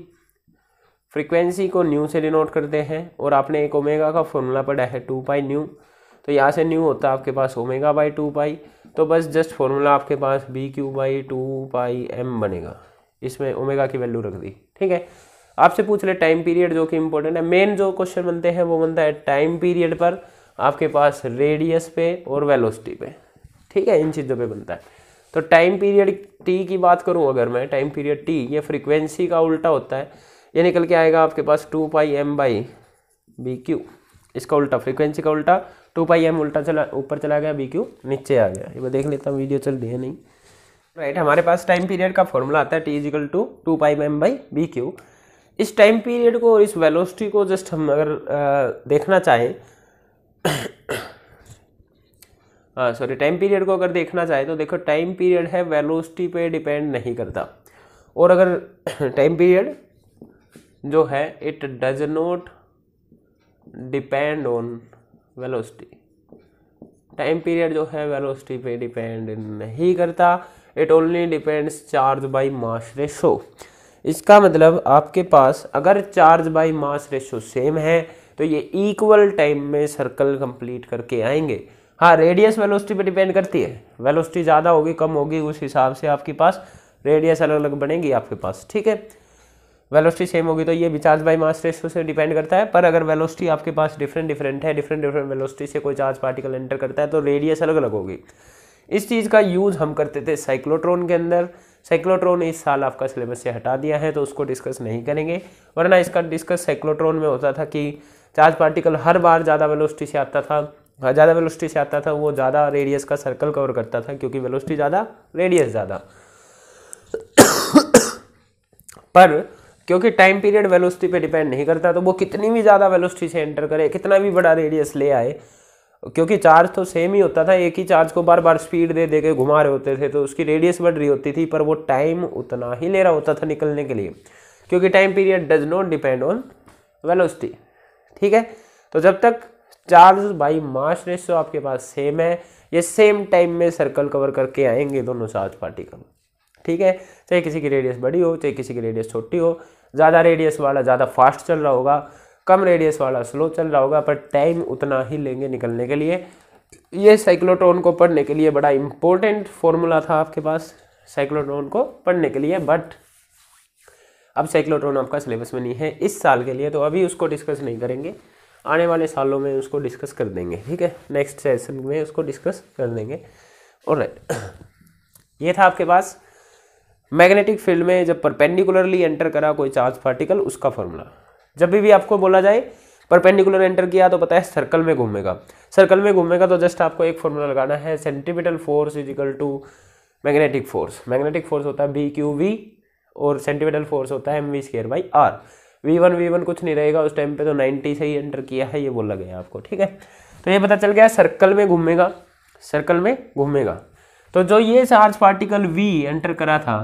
फ्रीक्वेंसी को न्यू से डिनोट करते हैं और आपने एक ओमेगा का फॉर्मूला पढ़ा है टू पाई न्यू तो यहाँ से न्यू होता है आपके पास ओमेगा बाई टू पाई तो बस जस्ट फॉर्मूला आपके पास B Q by two pi M बनेगा इसमें ओमेगा की वैल्यू रख दी ठीक है आपसे पूछ ले टाइम पीरियड जो कि इम्पोर्टेंट है मेन जो क्वेश्चन बनते हैं वो बनता है टाइम पीरियड पर आपके पास रेडियस पे और वेलोसिटी पे ठीक है इन चीज़ों पे बनता है तो टाइम पीरियड टी की बात करूं अगर मैं टाइम पीरियड टी ये फ्रीक्वेंसी का उल्टा होता है ये निकल के आएगा आपके पास two pi M by B Q इसका उल्टा फ्रीक्वेंसी का उल्टा टू पाई एम उल्टा चला ऊपर चला गया बी क्यू नीचे आ गया ये मैं देख लेता हूँ वीडियो चल रही है नहीं राइट हमारे पास टाइम पीरियड का फॉर्मूला आता है T equal to two pi M by B Q इस टाइम पीरियड को और इस वेलोसिटी को जस्ट हम अगर आ, देखना चाहें सॉरी टाइम पीरियड को अगर देखना चाहें तो देखो टाइम पीरियड है वेलोसिटी पे डिपेंड नहीं करता और अगर टाइम पीरियड जो है it does not depend on velocity time period जो है वेलोसिटी पे डिपेंड नहीं करता it only depends charge by mass ratio इसका मतलब आपके पास अगर charge by mass ratio same है तो ये इक्वल टाइम में सर्कल कंप्लीट करके आएंगे हाँ रेडियस वेलोसिटी पे डिपेंड करती है वेलोसिटी ज़्यादा होगी कम होगी उस हिसाब से आपके पास रेडियस अलग अलग बनेगी आपके पास ठीक है वेलोसिटी सेम होगी तो ये भी चार्ज बाई मास रेशो से डिपेंड करता है पर अगर वेलोसिटी आपके पास डिफरेंट डिफरेंट है डिफरेंट डिफरेंट वेलोसिटी से कोई चार्ज पार्टिकल एंटर करता है तो रेडियस अलग अलग होगी इस चीज़ का यूज़ हम करते थे साइक्लोट्रॉन के अंदर साइक्लोट्रॉन इस साल आपका सिलेबस से हटा दिया है तो उसको डिस्कस नहीं करेंगे वरना इसका डिस्कस साइक्लोट्रॉन में होता था कि चार्ज पार्टिकल हर बार ज़्यादा वेलोसिटी से आता था हाँ, ज़्यादा वेलोसिटी से आता था वो ज़्यादा रेडियस का सर्कल कवर करता था क्योंकि वेलोसिटी ज़्यादा रेडियस ज़्यादा पर क्योंकि टाइम पीरियड वेलोसिटी पे डिपेंड नहीं करता तो वो कितनी भी ज़्यादा वेलोसिटी से एंटर करे कितना भी बड़ा रेडियस ले आए क्योंकि चार्ज तो सेम ही होता था एक ही चार्ज को बार बार स्पीड दे दे के घुमा रहे होते थे तो उसकी रेडियस बढ़ रही होती थी पर वो टाइम उतना ही ले रहा होता था निकलने के लिए क्योंकि time period does not depend on velocity ठीक है तो जब तक चार्ज बाई मास रेशो आपके पास सेम है ये सेम टाइम में सर्कल कवर करके आएंगे दोनों चार्ज पार्टिकल ठीक है चाहे किसी की रेडियस बड़ी हो चाहे किसी की रेडियस छोटी हो ज़्यादा रेडियस वाला ज़्यादा फास्ट चल रहा होगा कम रेडियस वाला स्लो चल रहा होगा पर टाइम उतना ही लेंगे निकलने के लिए ये साइक्लोट्रॉन को पढ़ने के लिए बड़ा इंपॉर्टेंट फॉर्मूला था आपके पास साइक्लोट्रॉन को पढ़ने के लिए बट अब साइक्लोट्रॉन आपका सिलेबस में नहीं है इस साल के लिए तो अभी उसको डिस्कस नहीं करेंगे आने वाले सालों में उसको डिस्कस कर देंगे ठीक है नेक्स्ट सेशन में उसको डिस्कस कर देंगे और राइट ये था आपके पास मैग्नेटिक फील्ड में जब परपेंडिकुलरली एंटर करा कोई चार्ज पार्टिकल उसका फॉर्मूला जब भी, भी आपको बोला जाए परपेंडिकुलर एंटर किया तो पता है सर्कल में घूमेगा सर्कल में घूमेगा तो जस्ट आपको एक फॉर्मूला लगाना है centimetre force equal to magnetic force magnetic force होता है बी क्यू वी और सेंटीमीटर फोर्स होता है m we square by r v one v one कुछ नहीं रहेगा उस टाइम पे तो नाइन्टी से ही एंटर किया है ये बोला गया आपको ठीक है तो ये पता चल गया सर्कल में घूमेगा सर्कल में घूमेगा तो जो ये चार्ज पार्टिकल वी एंटर करा था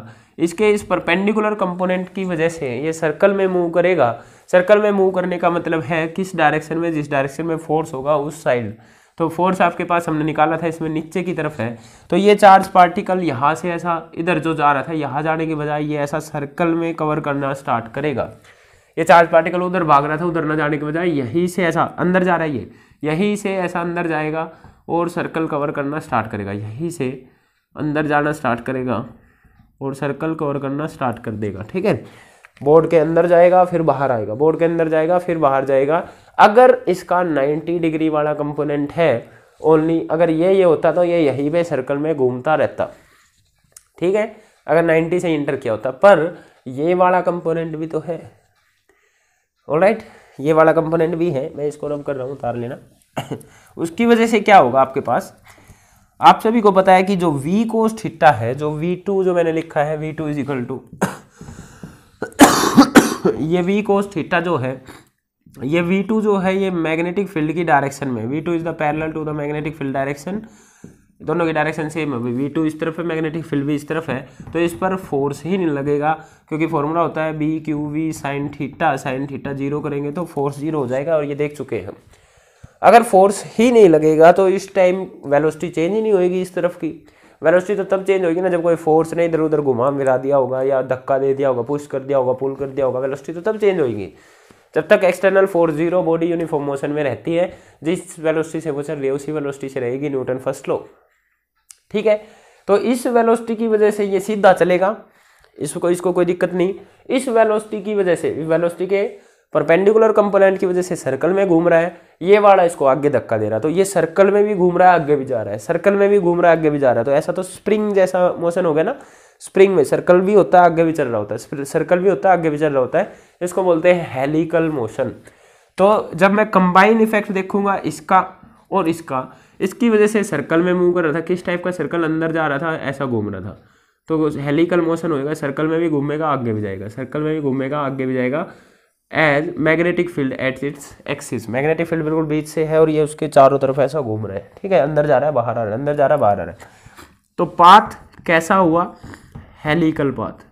इसके इस परपेंडिकुलर कंपोनेंट की वजह से ये सर्कल में मूव करेगा सर्कल में मूव करने का मतलब है किस डायरेक्शन में जिस डायरेक्शन में फोर्स होगा उस साइड तो फोर्स आपके पास हमने निकाला था इसमें नीचे की तरफ है तो ये चार्ज पार्टिकल यहाँ से ऐसा इधर जो जा रहा था यहाँ जाने के बजाय ये ऐसा सर्कल में कवर करना स्टार्ट करेगा ये चार्ज पार्टिकल उधर भाग रहा था उधर ना जाने के बजाय यहीं से ऐसा अंदर जा रहा है ये यहीं से ऐसा अंदर जाएगा और सर्कल कवर करना स्टार्ट करेगा यहीं से अंदर जाना स्टार्ट करेगा और सर्कल कवर करना स्टार्ट कर देगा ठीक है बोर्ड के अंदर जाएगा फिर बाहर आएगा बोर्ड के अंदर जाएगा फिर बाहर जाएगा अगर इसका 90 डिग्री वाला कंपोनेंट है ओनली अगर ये ये होता तो ये यही पे सर्कल में घूमता रहता ठीक है अगर 90 से इंटर किया होता पर ये वाला कंपोनेंट भी तो है ऑलराइट ये वाला कंपोनेंट भी है मैं इसको रब कर रहा हूँ उतार लेना उसकी वजह से क्या होगा आपके पास आप सभी को पता है कि जो वी कोस हिट्टा है जो वी टू जो मैंने लिखा है v two is equal to ये वी कोस थीटा जो है ये वी टू जो है ये मैग्नेटिक फील्ड की डायरेक्शन में v two is the parallel to the magnetic field direction दोनों की डायरेक्शन सेम है वी टू इस तरफ है मैग्नेटिक फील्ड भी इस तरफ है तो इस पर फोर्स ही नहीं लगेगा क्योंकि फॉर्मूला होता है B Q we sine theta sine theta zero करेंगे तो फोर्स जीरो हो जाएगा और ये देख चुके हैं अगर फोर्स ही नहीं लगेगा तो इस टाइम वेलोसिटी चेंज ही नहीं होएगी इस तरफ की वेलोसिटी तो तब चेंज होगी ना जब कोई फोर्स ने इधर उधर घुमा मिला दिया होगा या धक्का दे दिया होगा पुश कर दिया होगा पुल कर दिया होगा वेलोसिटी तो तब चेंज होगी जब तक external force zero body uniform motion में रहती है जिस वेलोसिटी से वो चल रही है उसी वेलोसिटी से रहेगी न्यूटन फर्स्ट लो ठीक है तो इस वेलोसिटी की वजह से ये सीधा चलेगा इसको इसको कोई दिक्कत नहीं इस वेलोसिटी की वजह से वेलोसिटी के परपेंडिकुलर कंपोनेंट की वजह से सर्कल में घूम रहा है ये वाला इसको आगे धक्का दे रहा है तो ये सर्कल में भी घूम रहा है आगे भी जा रहा है सर्कल में भी घूम रहा है आगे भी जा रहा है तो ऐसा तो स्प्रिंग जैसा मोशन हो गया ना स्प्रिंग में सर्कल भी होता है आगे भी चल रहा होता है सर्कल भी होता है आगे भी चल रहा होता है इसको बोलते हैं हेलिकल मोशन तो जब मैं कंबाइन इफेक्ट देखूंगा इसका और इसका इसकी वजह से सर्कल में मूव कर रहा था किस टाइप का सर्कल अंदर जा रहा था ऐसा घूम रहा था तो हेलिकल मोशन होएगा सर्कल में भी घूमेगा आगे भी जाएगा सर्कल में भी घूमेगा आगे भी जाएगा as magnetic field at its axis magnetic field बिल्कुल बीच से है और ये उसके चारों तरफ ऐसा घूम रहा है ठीक है अंदर जा रहा है बाहर आ रहा है अंदर जा रहा है बाहर आ रहा है तो पाथ कैसा हुआ हेलिकल पाथ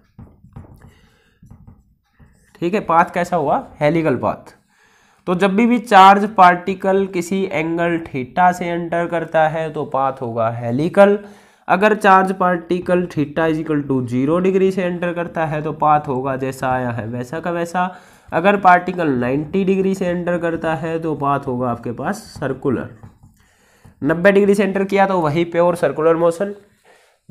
ठीक है पाथ कैसा हुआ हेलिकल पाथ तो जब भी भी चार्ज पार्टिकल किसी एंगल थीटा से एंटर करता है तो पाथ होगा हेलिकल अगर charge particle theta equal to zero degree से एंटर करता है तो पाथ होगा जैसा आया है वैसा का वैसा अगर पार्टिकल 90 डिग्री से एंटर करता है तो पाथ होगा आपके पास सर्कुलर 90 डिग्री से एंटर किया तो वही pure circular motion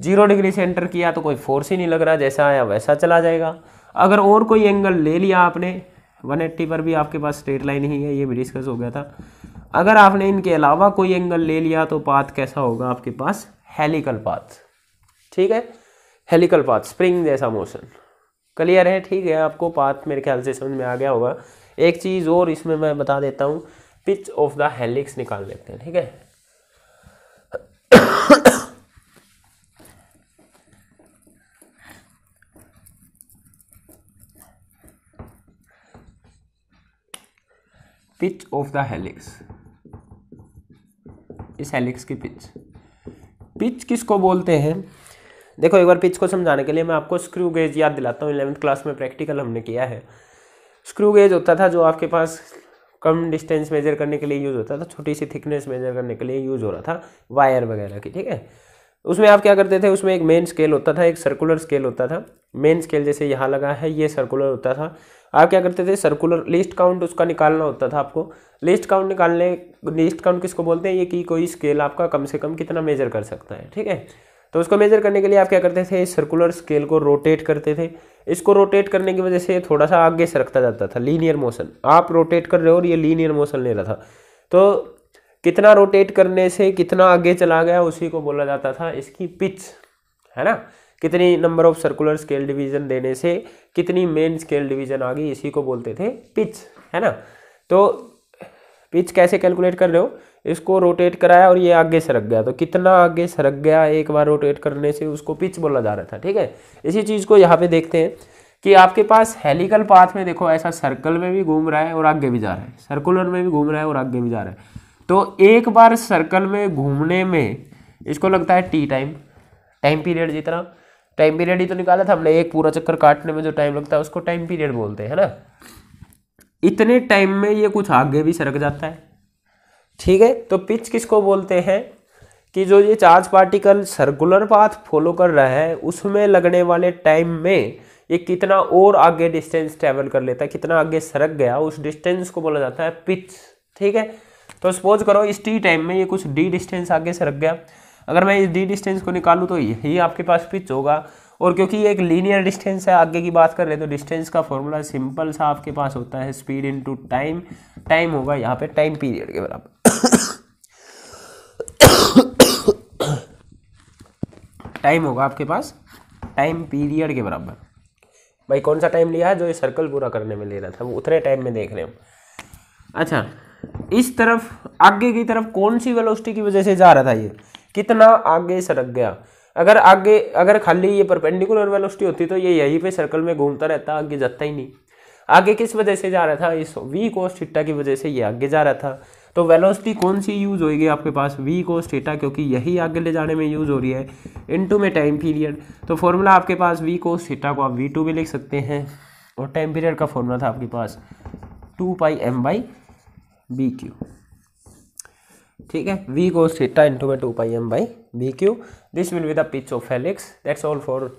zero degree से एंटर किया तो कोई फोर्स ही नहीं लग रहा जैसा आया वैसा चला जाएगा अगर और कोई एंगल ले लिया आपने 180 पर भी आपके पास स्ट्रेट लाइन ही है ये भी डिस्कस हो गया था अगर आपने इनके अलावा कोई एंगल ले लिया तो पाथ कैसा होगा आपके पास हेलिकल पाथ ठीक है हेलिकल पाथ स्प्रिंग जैसा मोशन क्लियर है ठीक है आपको पाथ मेरे ख्याल से समझ में आ गया होगा एक चीज़ और इसमें मैं बता देता हूँ पिच ऑफ द हेलिक्स निकाल लेते हैं ठीक है पिच ऑफ द हेलिक्स इस हेलिक्स की पिच पिच किसको बोलते हैं देखो एक बार पिच को समझाने के लिए मैं आपको स्क्रू गेज याद दिलाता हूँ इलेवंथ क्लास में प्रैक्टिकल हमने किया है स्क्रू गेज होता था जो आपके पास कम डिस्टेंस मेजर करने के लिए यूज़ होता था छोटी सी थिकनेस मेजर करने के लिए यूज़ हो रहा था वायर वगैरह की ठीक है उसमें आप क्या करते थे उसमें एक मेन स्केल होता था एक सर्कुलर स्केल होता था मेन स्केल जैसे यहाँ लगा है ये सर्कुलर होता था आप क्या करते थे सर्कुलर लिस्ट काउंट उसका निकालना होता था आपको लिस्ट काउंट निकालने लिस्ट काउंट किसको बोलते हैं ये कि कोई स्केल आपका कम से कम कितना मेजर कर सकता है ठीक है तो उसको मेजर करने के लिए आप क्या करते थे सर्कुलर स्केल को रोटेट करते थे इसको रोटेट करने की वजह से थोड़ा सा आगे सरकता जाता था लीनियर मोशन आप रोटेट कर रहे हो और ये लीनियर मोशन ले रहा था तो कितना रोटेट करने से कितना आगे चला गया उसी को बोला जाता था इसकी पिच है ना कितनी number of circular scale division देने से कितनी मेन स्केल डिवीजन आ गई इसी को बोलते थे पिच है ना तो पिच कैसे कैलकुलेट कर रहे हो इसको रोटेट कराया और ये आगे सरक गया तो कितना आगे सरक गया एक बार रोटेट करने से उसको पिच बोला जा रहा था ठीक है इसी चीज़ को यहाँ पे देखते हैं कि आपके पास हेलिकल पाथ में देखो ऐसा सर्कल में भी घूम रहा है और आगे भी जा रहा है सर्कुलर में भी घूम रहा है और आगे भी जा रहा है तो एक बार सर्कल में घूमने में इसको लगता है टी टाइम टाइम पीरियड जितना टाइम पीरियड ही तो निकाला था हमने एक पूरा चक्कर काटने में जो टाइम लगता है उसको टाइम पीरियड बोलते हैं ना इतने टाइम में ये कुछ आगे भी सरक जाता है ठीक है तो पिच किसको बोलते हैं कि जो ये charge particle circular path follow कर रहा है उसमें लगने वाले टाइम में ये कितना और आगे डिस्टेंस ट्रेवल कर लेता है कितना आगे सरक गया उस डिस्टेंस को बोला जाता है पिच ठीक है तो सपोज करो इस टी टाइम में ये कुछ डी डिस्टेंस आगे सरक गया अगर मैं इस डी डिस्टेंस को निकालूँ तो यही आपके पास पिच होगा और क्योंकि ये एक लीनियर डिस्टेंस है आगे की बात कर रहे हैं तो डिस्टेंस का फॉर्मूला सिंपल सा आपके पास होता है स्पीड टू टाइम टाइम होगा यहाँ पे टाइम पीरियड के बराबर टाइम होगा आपके पास टाइम पीरियड के बराबर भाई कौन सा टाइम लिया है जो ये सर्कल पूरा करने में ले रहा था वो उतने टाइम में देख रहे हो अच्छा इस तरफ आगे की तरफ कौन सी वेलोसिटी की वजह से जा रहा था ये कितना आगे सरक गया अगर आगे अगर खाली ये परपेंडिकुलर वेलोसिटी होती तो ये यहीं पे सर्कल में घूमता रहता आगे जाता ही नहीं आगे किस वजह से जा रहा था इस वी कोस थीटा की वजह से ये आगे जा रहा था तो वेलोसिटी कौन सी यूज़ होगी आपके पास वी कोस थीटा क्योंकि यही आगे ले जाने में यूज़ हो रही है इनटू में टाइम पीरियड तो फॉर्मूला आपके पास वी कोस थीटा को आप वी टू भी लिख सकते हैं और टाइम पीरियड का फॉर्मूला था आपके पास two pi M by B q ठीक है वी को theta into two pi M by by q this will with the pitch of helix that's all for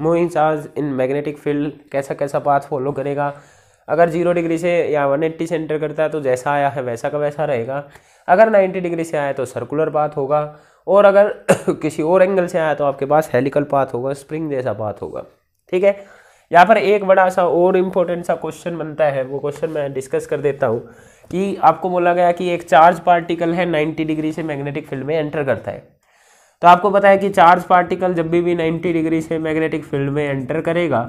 moving charge in magnetic field कैसा कैसा path follow करेगा अगर zero degree से या one eighty से एंटर करता है तो जैसा आया है वैसा का वैसा रहेगा अगर नाइन्टी डिग्री से आया तो सर्कुलर पाथ होगा और अगर किसी और एंगल से आया तो आपके पास हेलिकल पाथ होगा स्प्रिंग जैसा पाथ होगा ठीक है यहाँ पर एक बड़ा सा और इम्पोर्टेंट सा क्वेश्चन बनता है वो क्वेश्चन मैं डिस्कस कर देता हूँ कि आपको बोला गया कि एक चार्ज पार्टिकल है 90 डिग्री से मैग्नेटिक फील्ड में एंटर करता है तो आपको पता है कि चार्ज पार्टिकल जब भी भी 90 डिग्री से मैग्नेटिक फील्ड में एंटर करेगा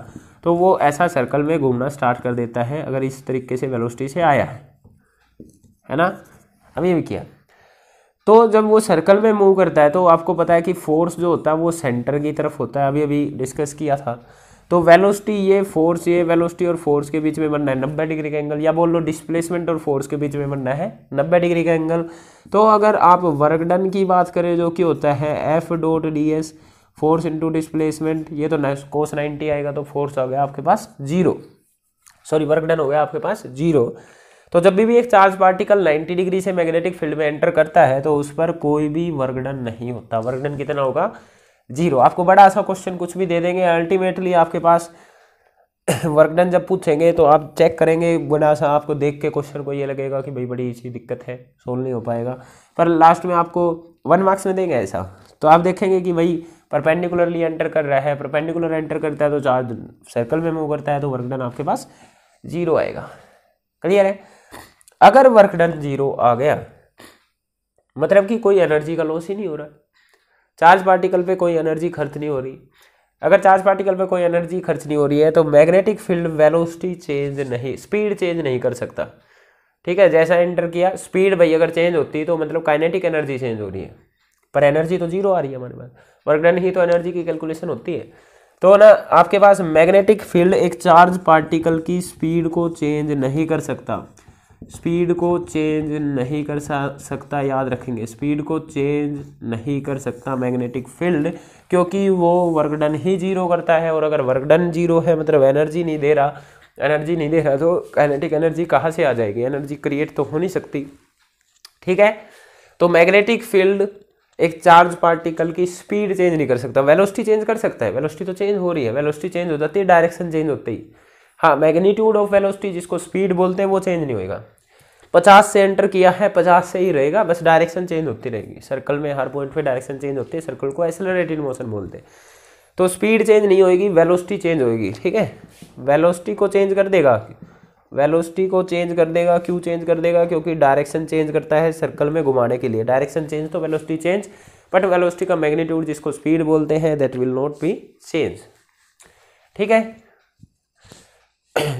तो वो ऐसा सर्कल में घूमना स्टार्ट कर देता है अगर इस तरीके से वेलोसिटी से आया है है ना अब ये भी किया तो जब वो सर्कल में मूव करता है तो आपको पता है कि फोर्स जो होता है वो सेंटर की तरफ होता है अभी अभी डिस्कस किया था तो वेलोसिटी ये फोर्स ये वेलोसिटी और फोर्स के बीच में बनना है नब्बे डिग्री का एंगल या बोल लो डिस्प्लेसमेंट और फोर्स के बीच में बनना है नब्बे डिग्री का एंगल तो अगर आप वर्क डन की बात करें जो कि होता है F dot d s force into displacement ये तो कोस नाइन्टी आएगा तो फोर्स आ गया आपके पास जीरो सॉरी वर्क डन हो गया आपके पास जीरो तो जब भी भी एक चार्ज पार्टिकल 90 डिग्री से मैग्नेटिक फील्ड में एंटर करता है तो उस पर कोई भी वर्कडन नहीं होता वर्कडन कितना होगा जीरो आपको बड़ा सा क्वेश्चन कुछ भी दे देंगे अल्टीमेटली आपके पास वर्क डन जब पूछेंगे तो आप चेक करेंगे बड़ा सा आपको देख के क्वेश्चन को ये लगेगा कि भाई बड़ी इसी दिक्कत है सोल्व नहीं हो पाएगा पर लास्ट में आपको वन मार्क्स में देंगे ऐसा तो आप देखेंगे कि भाई परपेंडिकुलरली एंटर कर रहा है परपेंडिकुलर एंटर करता है तो चार्ज सर्कल में मूव करता है तो वर्क डन आपके पास जीरो आएगा क्लियर है अगर वर्क डन जीरो आ गया मतलब कि कोई एनर्जी का लॉस ही नहीं हो रहा चार्ज पार्टिकल पे कोई एनर्जी खर्च नहीं हो रही अगर चार्ज पार्टिकल पे कोई एनर्जी खर्च नहीं हो रही है तो मैग्नेटिक फील्ड वेलोसिटी चेंज नहीं स्पीड चेंज नहीं कर सकता ठीक है जैसा एंटर किया स्पीड भाई अगर चेंज होती तो मतलब काइनेटिक एनर्जी चेंज हो रही है पर एनर्जी तो जीरो आ रही है हमारे पास वर्क डन ही तो एनर्जी की कैलकुलेशन होती है तो ना आपके पास मैग्नेटिक फील्ड एक चार्ज पार्टिकल की स्पीड को चेंज नहीं कर सकता स्पीड को चेंज नहीं कर सकता याद रखेंगे स्पीड को चेंज नहीं कर सकता मैग्नेटिक फील्ड क्योंकि वो वर्क डन ही जीरो करता है और अगर वर्क डन जीरो है मतलब एनर्जी नहीं दे रहा एनर्जी नहीं दे रहा तो काइनेटिक एनर्जी कहाँ से आ जाएगी एनर्जी क्रिएट तो हो नहीं सकती ठीक है तो मैग्नेटिक फील्ड एक चार्ज पार्टिकल की स्पीड चेंज नहीं कर सकता वेलोसिटी चेंज कर सकता है वेलोसिटी तो चेंज हो रही है वेलोसिटी चेंज हो जाती है डायरेक्शन चेंज होती ही हाँ मैग्नीट्यूड ऑफ वेलोसिटी जिसको स्पीड बोलते हैं वो चेंज नहीं होएगा पचास से एंटर किया है पचास से ही रहेगा बस डायरेक्शन चेंज होती रहेगी सर्कल में हर पॉइंट पे डायरेक्शन चेंज होती है सर्कल को एक्सेलरेटेड मोशन बोलते हैं तो स्पीड चेंज नहीं होएगी वेलोसिटी चेंज होएगी ठीक है वेलोसिटी को चेंज कर देगा वेलोसिटी को चेंज कर देगा क्यों चेंज कर देगा क्योंकि डायरेक्शन चेंज करता है सर्कल में घुमाने के लिए डायरेक्शन चेंज तो वेलोसिटी चेंज बट वेलोसिटी का मैग्नीट्यूड जिसको स्पीड बोलते हैं that will not be change ठीक है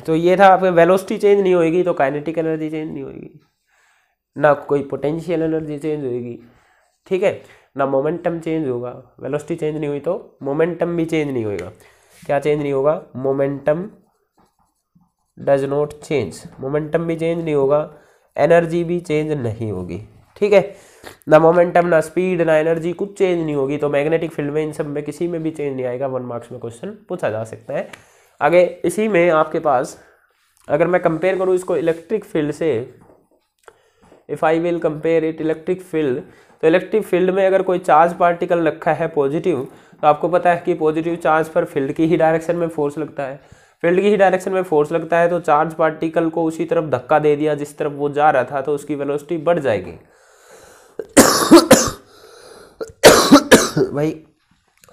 तो ये था आपके वेलोसिटी चेंज नहीं होएगी तो काइनेटिक एनर्जी चेंज नहीं होएगी ना कोई पोटेंशियल एनर्जी चेंज होएगी ठीक है ना मोमेंटम चेंज होगा वेलोसिटी चेंज नहीं हुई तो मोमेंटम भी चेंज नहीं होएगा क्या चेंज नहीं होगा momentum does not change momentum भी चेंज नहीं होगा एनर्जी भी चेंज नहीं होगी ठीक है ना मोमेंटम ना स्पीड ना एनर्जी कुछ चेंज नहीं होगी तो मैग्नेटिक फील्ड में इन सब में किसी में भी चेंज नहीं आएगा वन मार्क्स में क्वेश्चन पूछा जा सकता है आगे इसी में आपके पास अगर मैं कंपेयर करूँ इसको इलेक्ट्रिक फील्ड से if I will compare it electric field तो इलेक्ट्रिक फील्ड में अगर कोई चार्ज पार्टिकल रखा है पॉजिटिव तो आपको पता है कि पॉजिटिव चार्ज पर फील्ड की ही डायरेक्शन में फोर्स लगता है फील्ड की ही डायरेक्शन में फोर्स लगता है तो चार्ज पार्टिकल को उसी तरफ धक्का दे दिया जिस तरफ वो जा रहा था तो उसकी वेलोसिटी बढ़ जाएगी भाई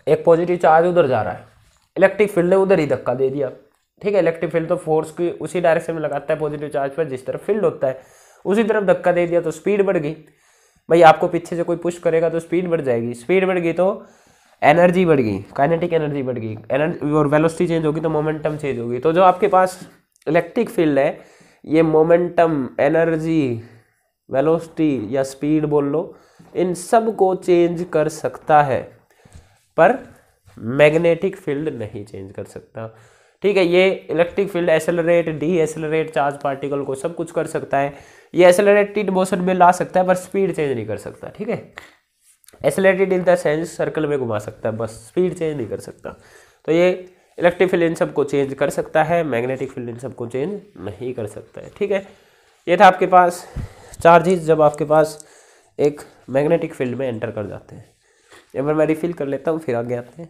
एक पॉजिटिव चार्ज उधर जा रहा है इलेक्ट्रिक फील्ड है उधर ही धक्का दे दिया ठीक है इलेक्ट्रिक फील्ड तो फोर्स की उसी डायरेक्शन में लगाता है पॉजिटिव चार्ज पर जिस तरफ फील्ड होता है उसी तरफ धक्का दे दिया तो स्पीड बढ़ गई भाई आपको पीछे से कोई पुश करेगा तो स्पीड बढ़ जाएगी स्पीड बढ़ गई तो एनर्जी बढ़ गई काइनेटिक एनर्जी बढ़ गई एनर्जी और वेलोसिटी चेंज होगी तो मोमेंटम चेंज होगी तो जो आपके पास इलेक्ट्रिक फील्ड है ये मोमेंटम एनर्जी वेलोसिटी या स्पीड बोल लो इन सब को चेंज कर सकता है पर मैग्नेटिक फील्ड नहीं चेंज कर सकता ठीक है ये electric field accelerate de accelerate charge particle को सब कुछ कर सकता है ये एसेलरेटेड मोशन में ला सकता है पर स्पीड चेंज नहीं कर सकता ठीक है accelerated in the sense circle में घुमा सकता है बस स्पीड चेंज नहीं कर सकता तो ये इलेक्ट्रिक फील्ड इन सबको चेंज कर सकता है मैग्नेटिक फील्ड इन सबको चेंज नहीं कर सकता है ठीक है ये था आपके पास चार्जेस जब आपके पास एक मैग्नेटिक फील्ड में एंटर कर जाते हैं एक बार मैं रिफिल कर लेता हूँ फिर आगे आते हैं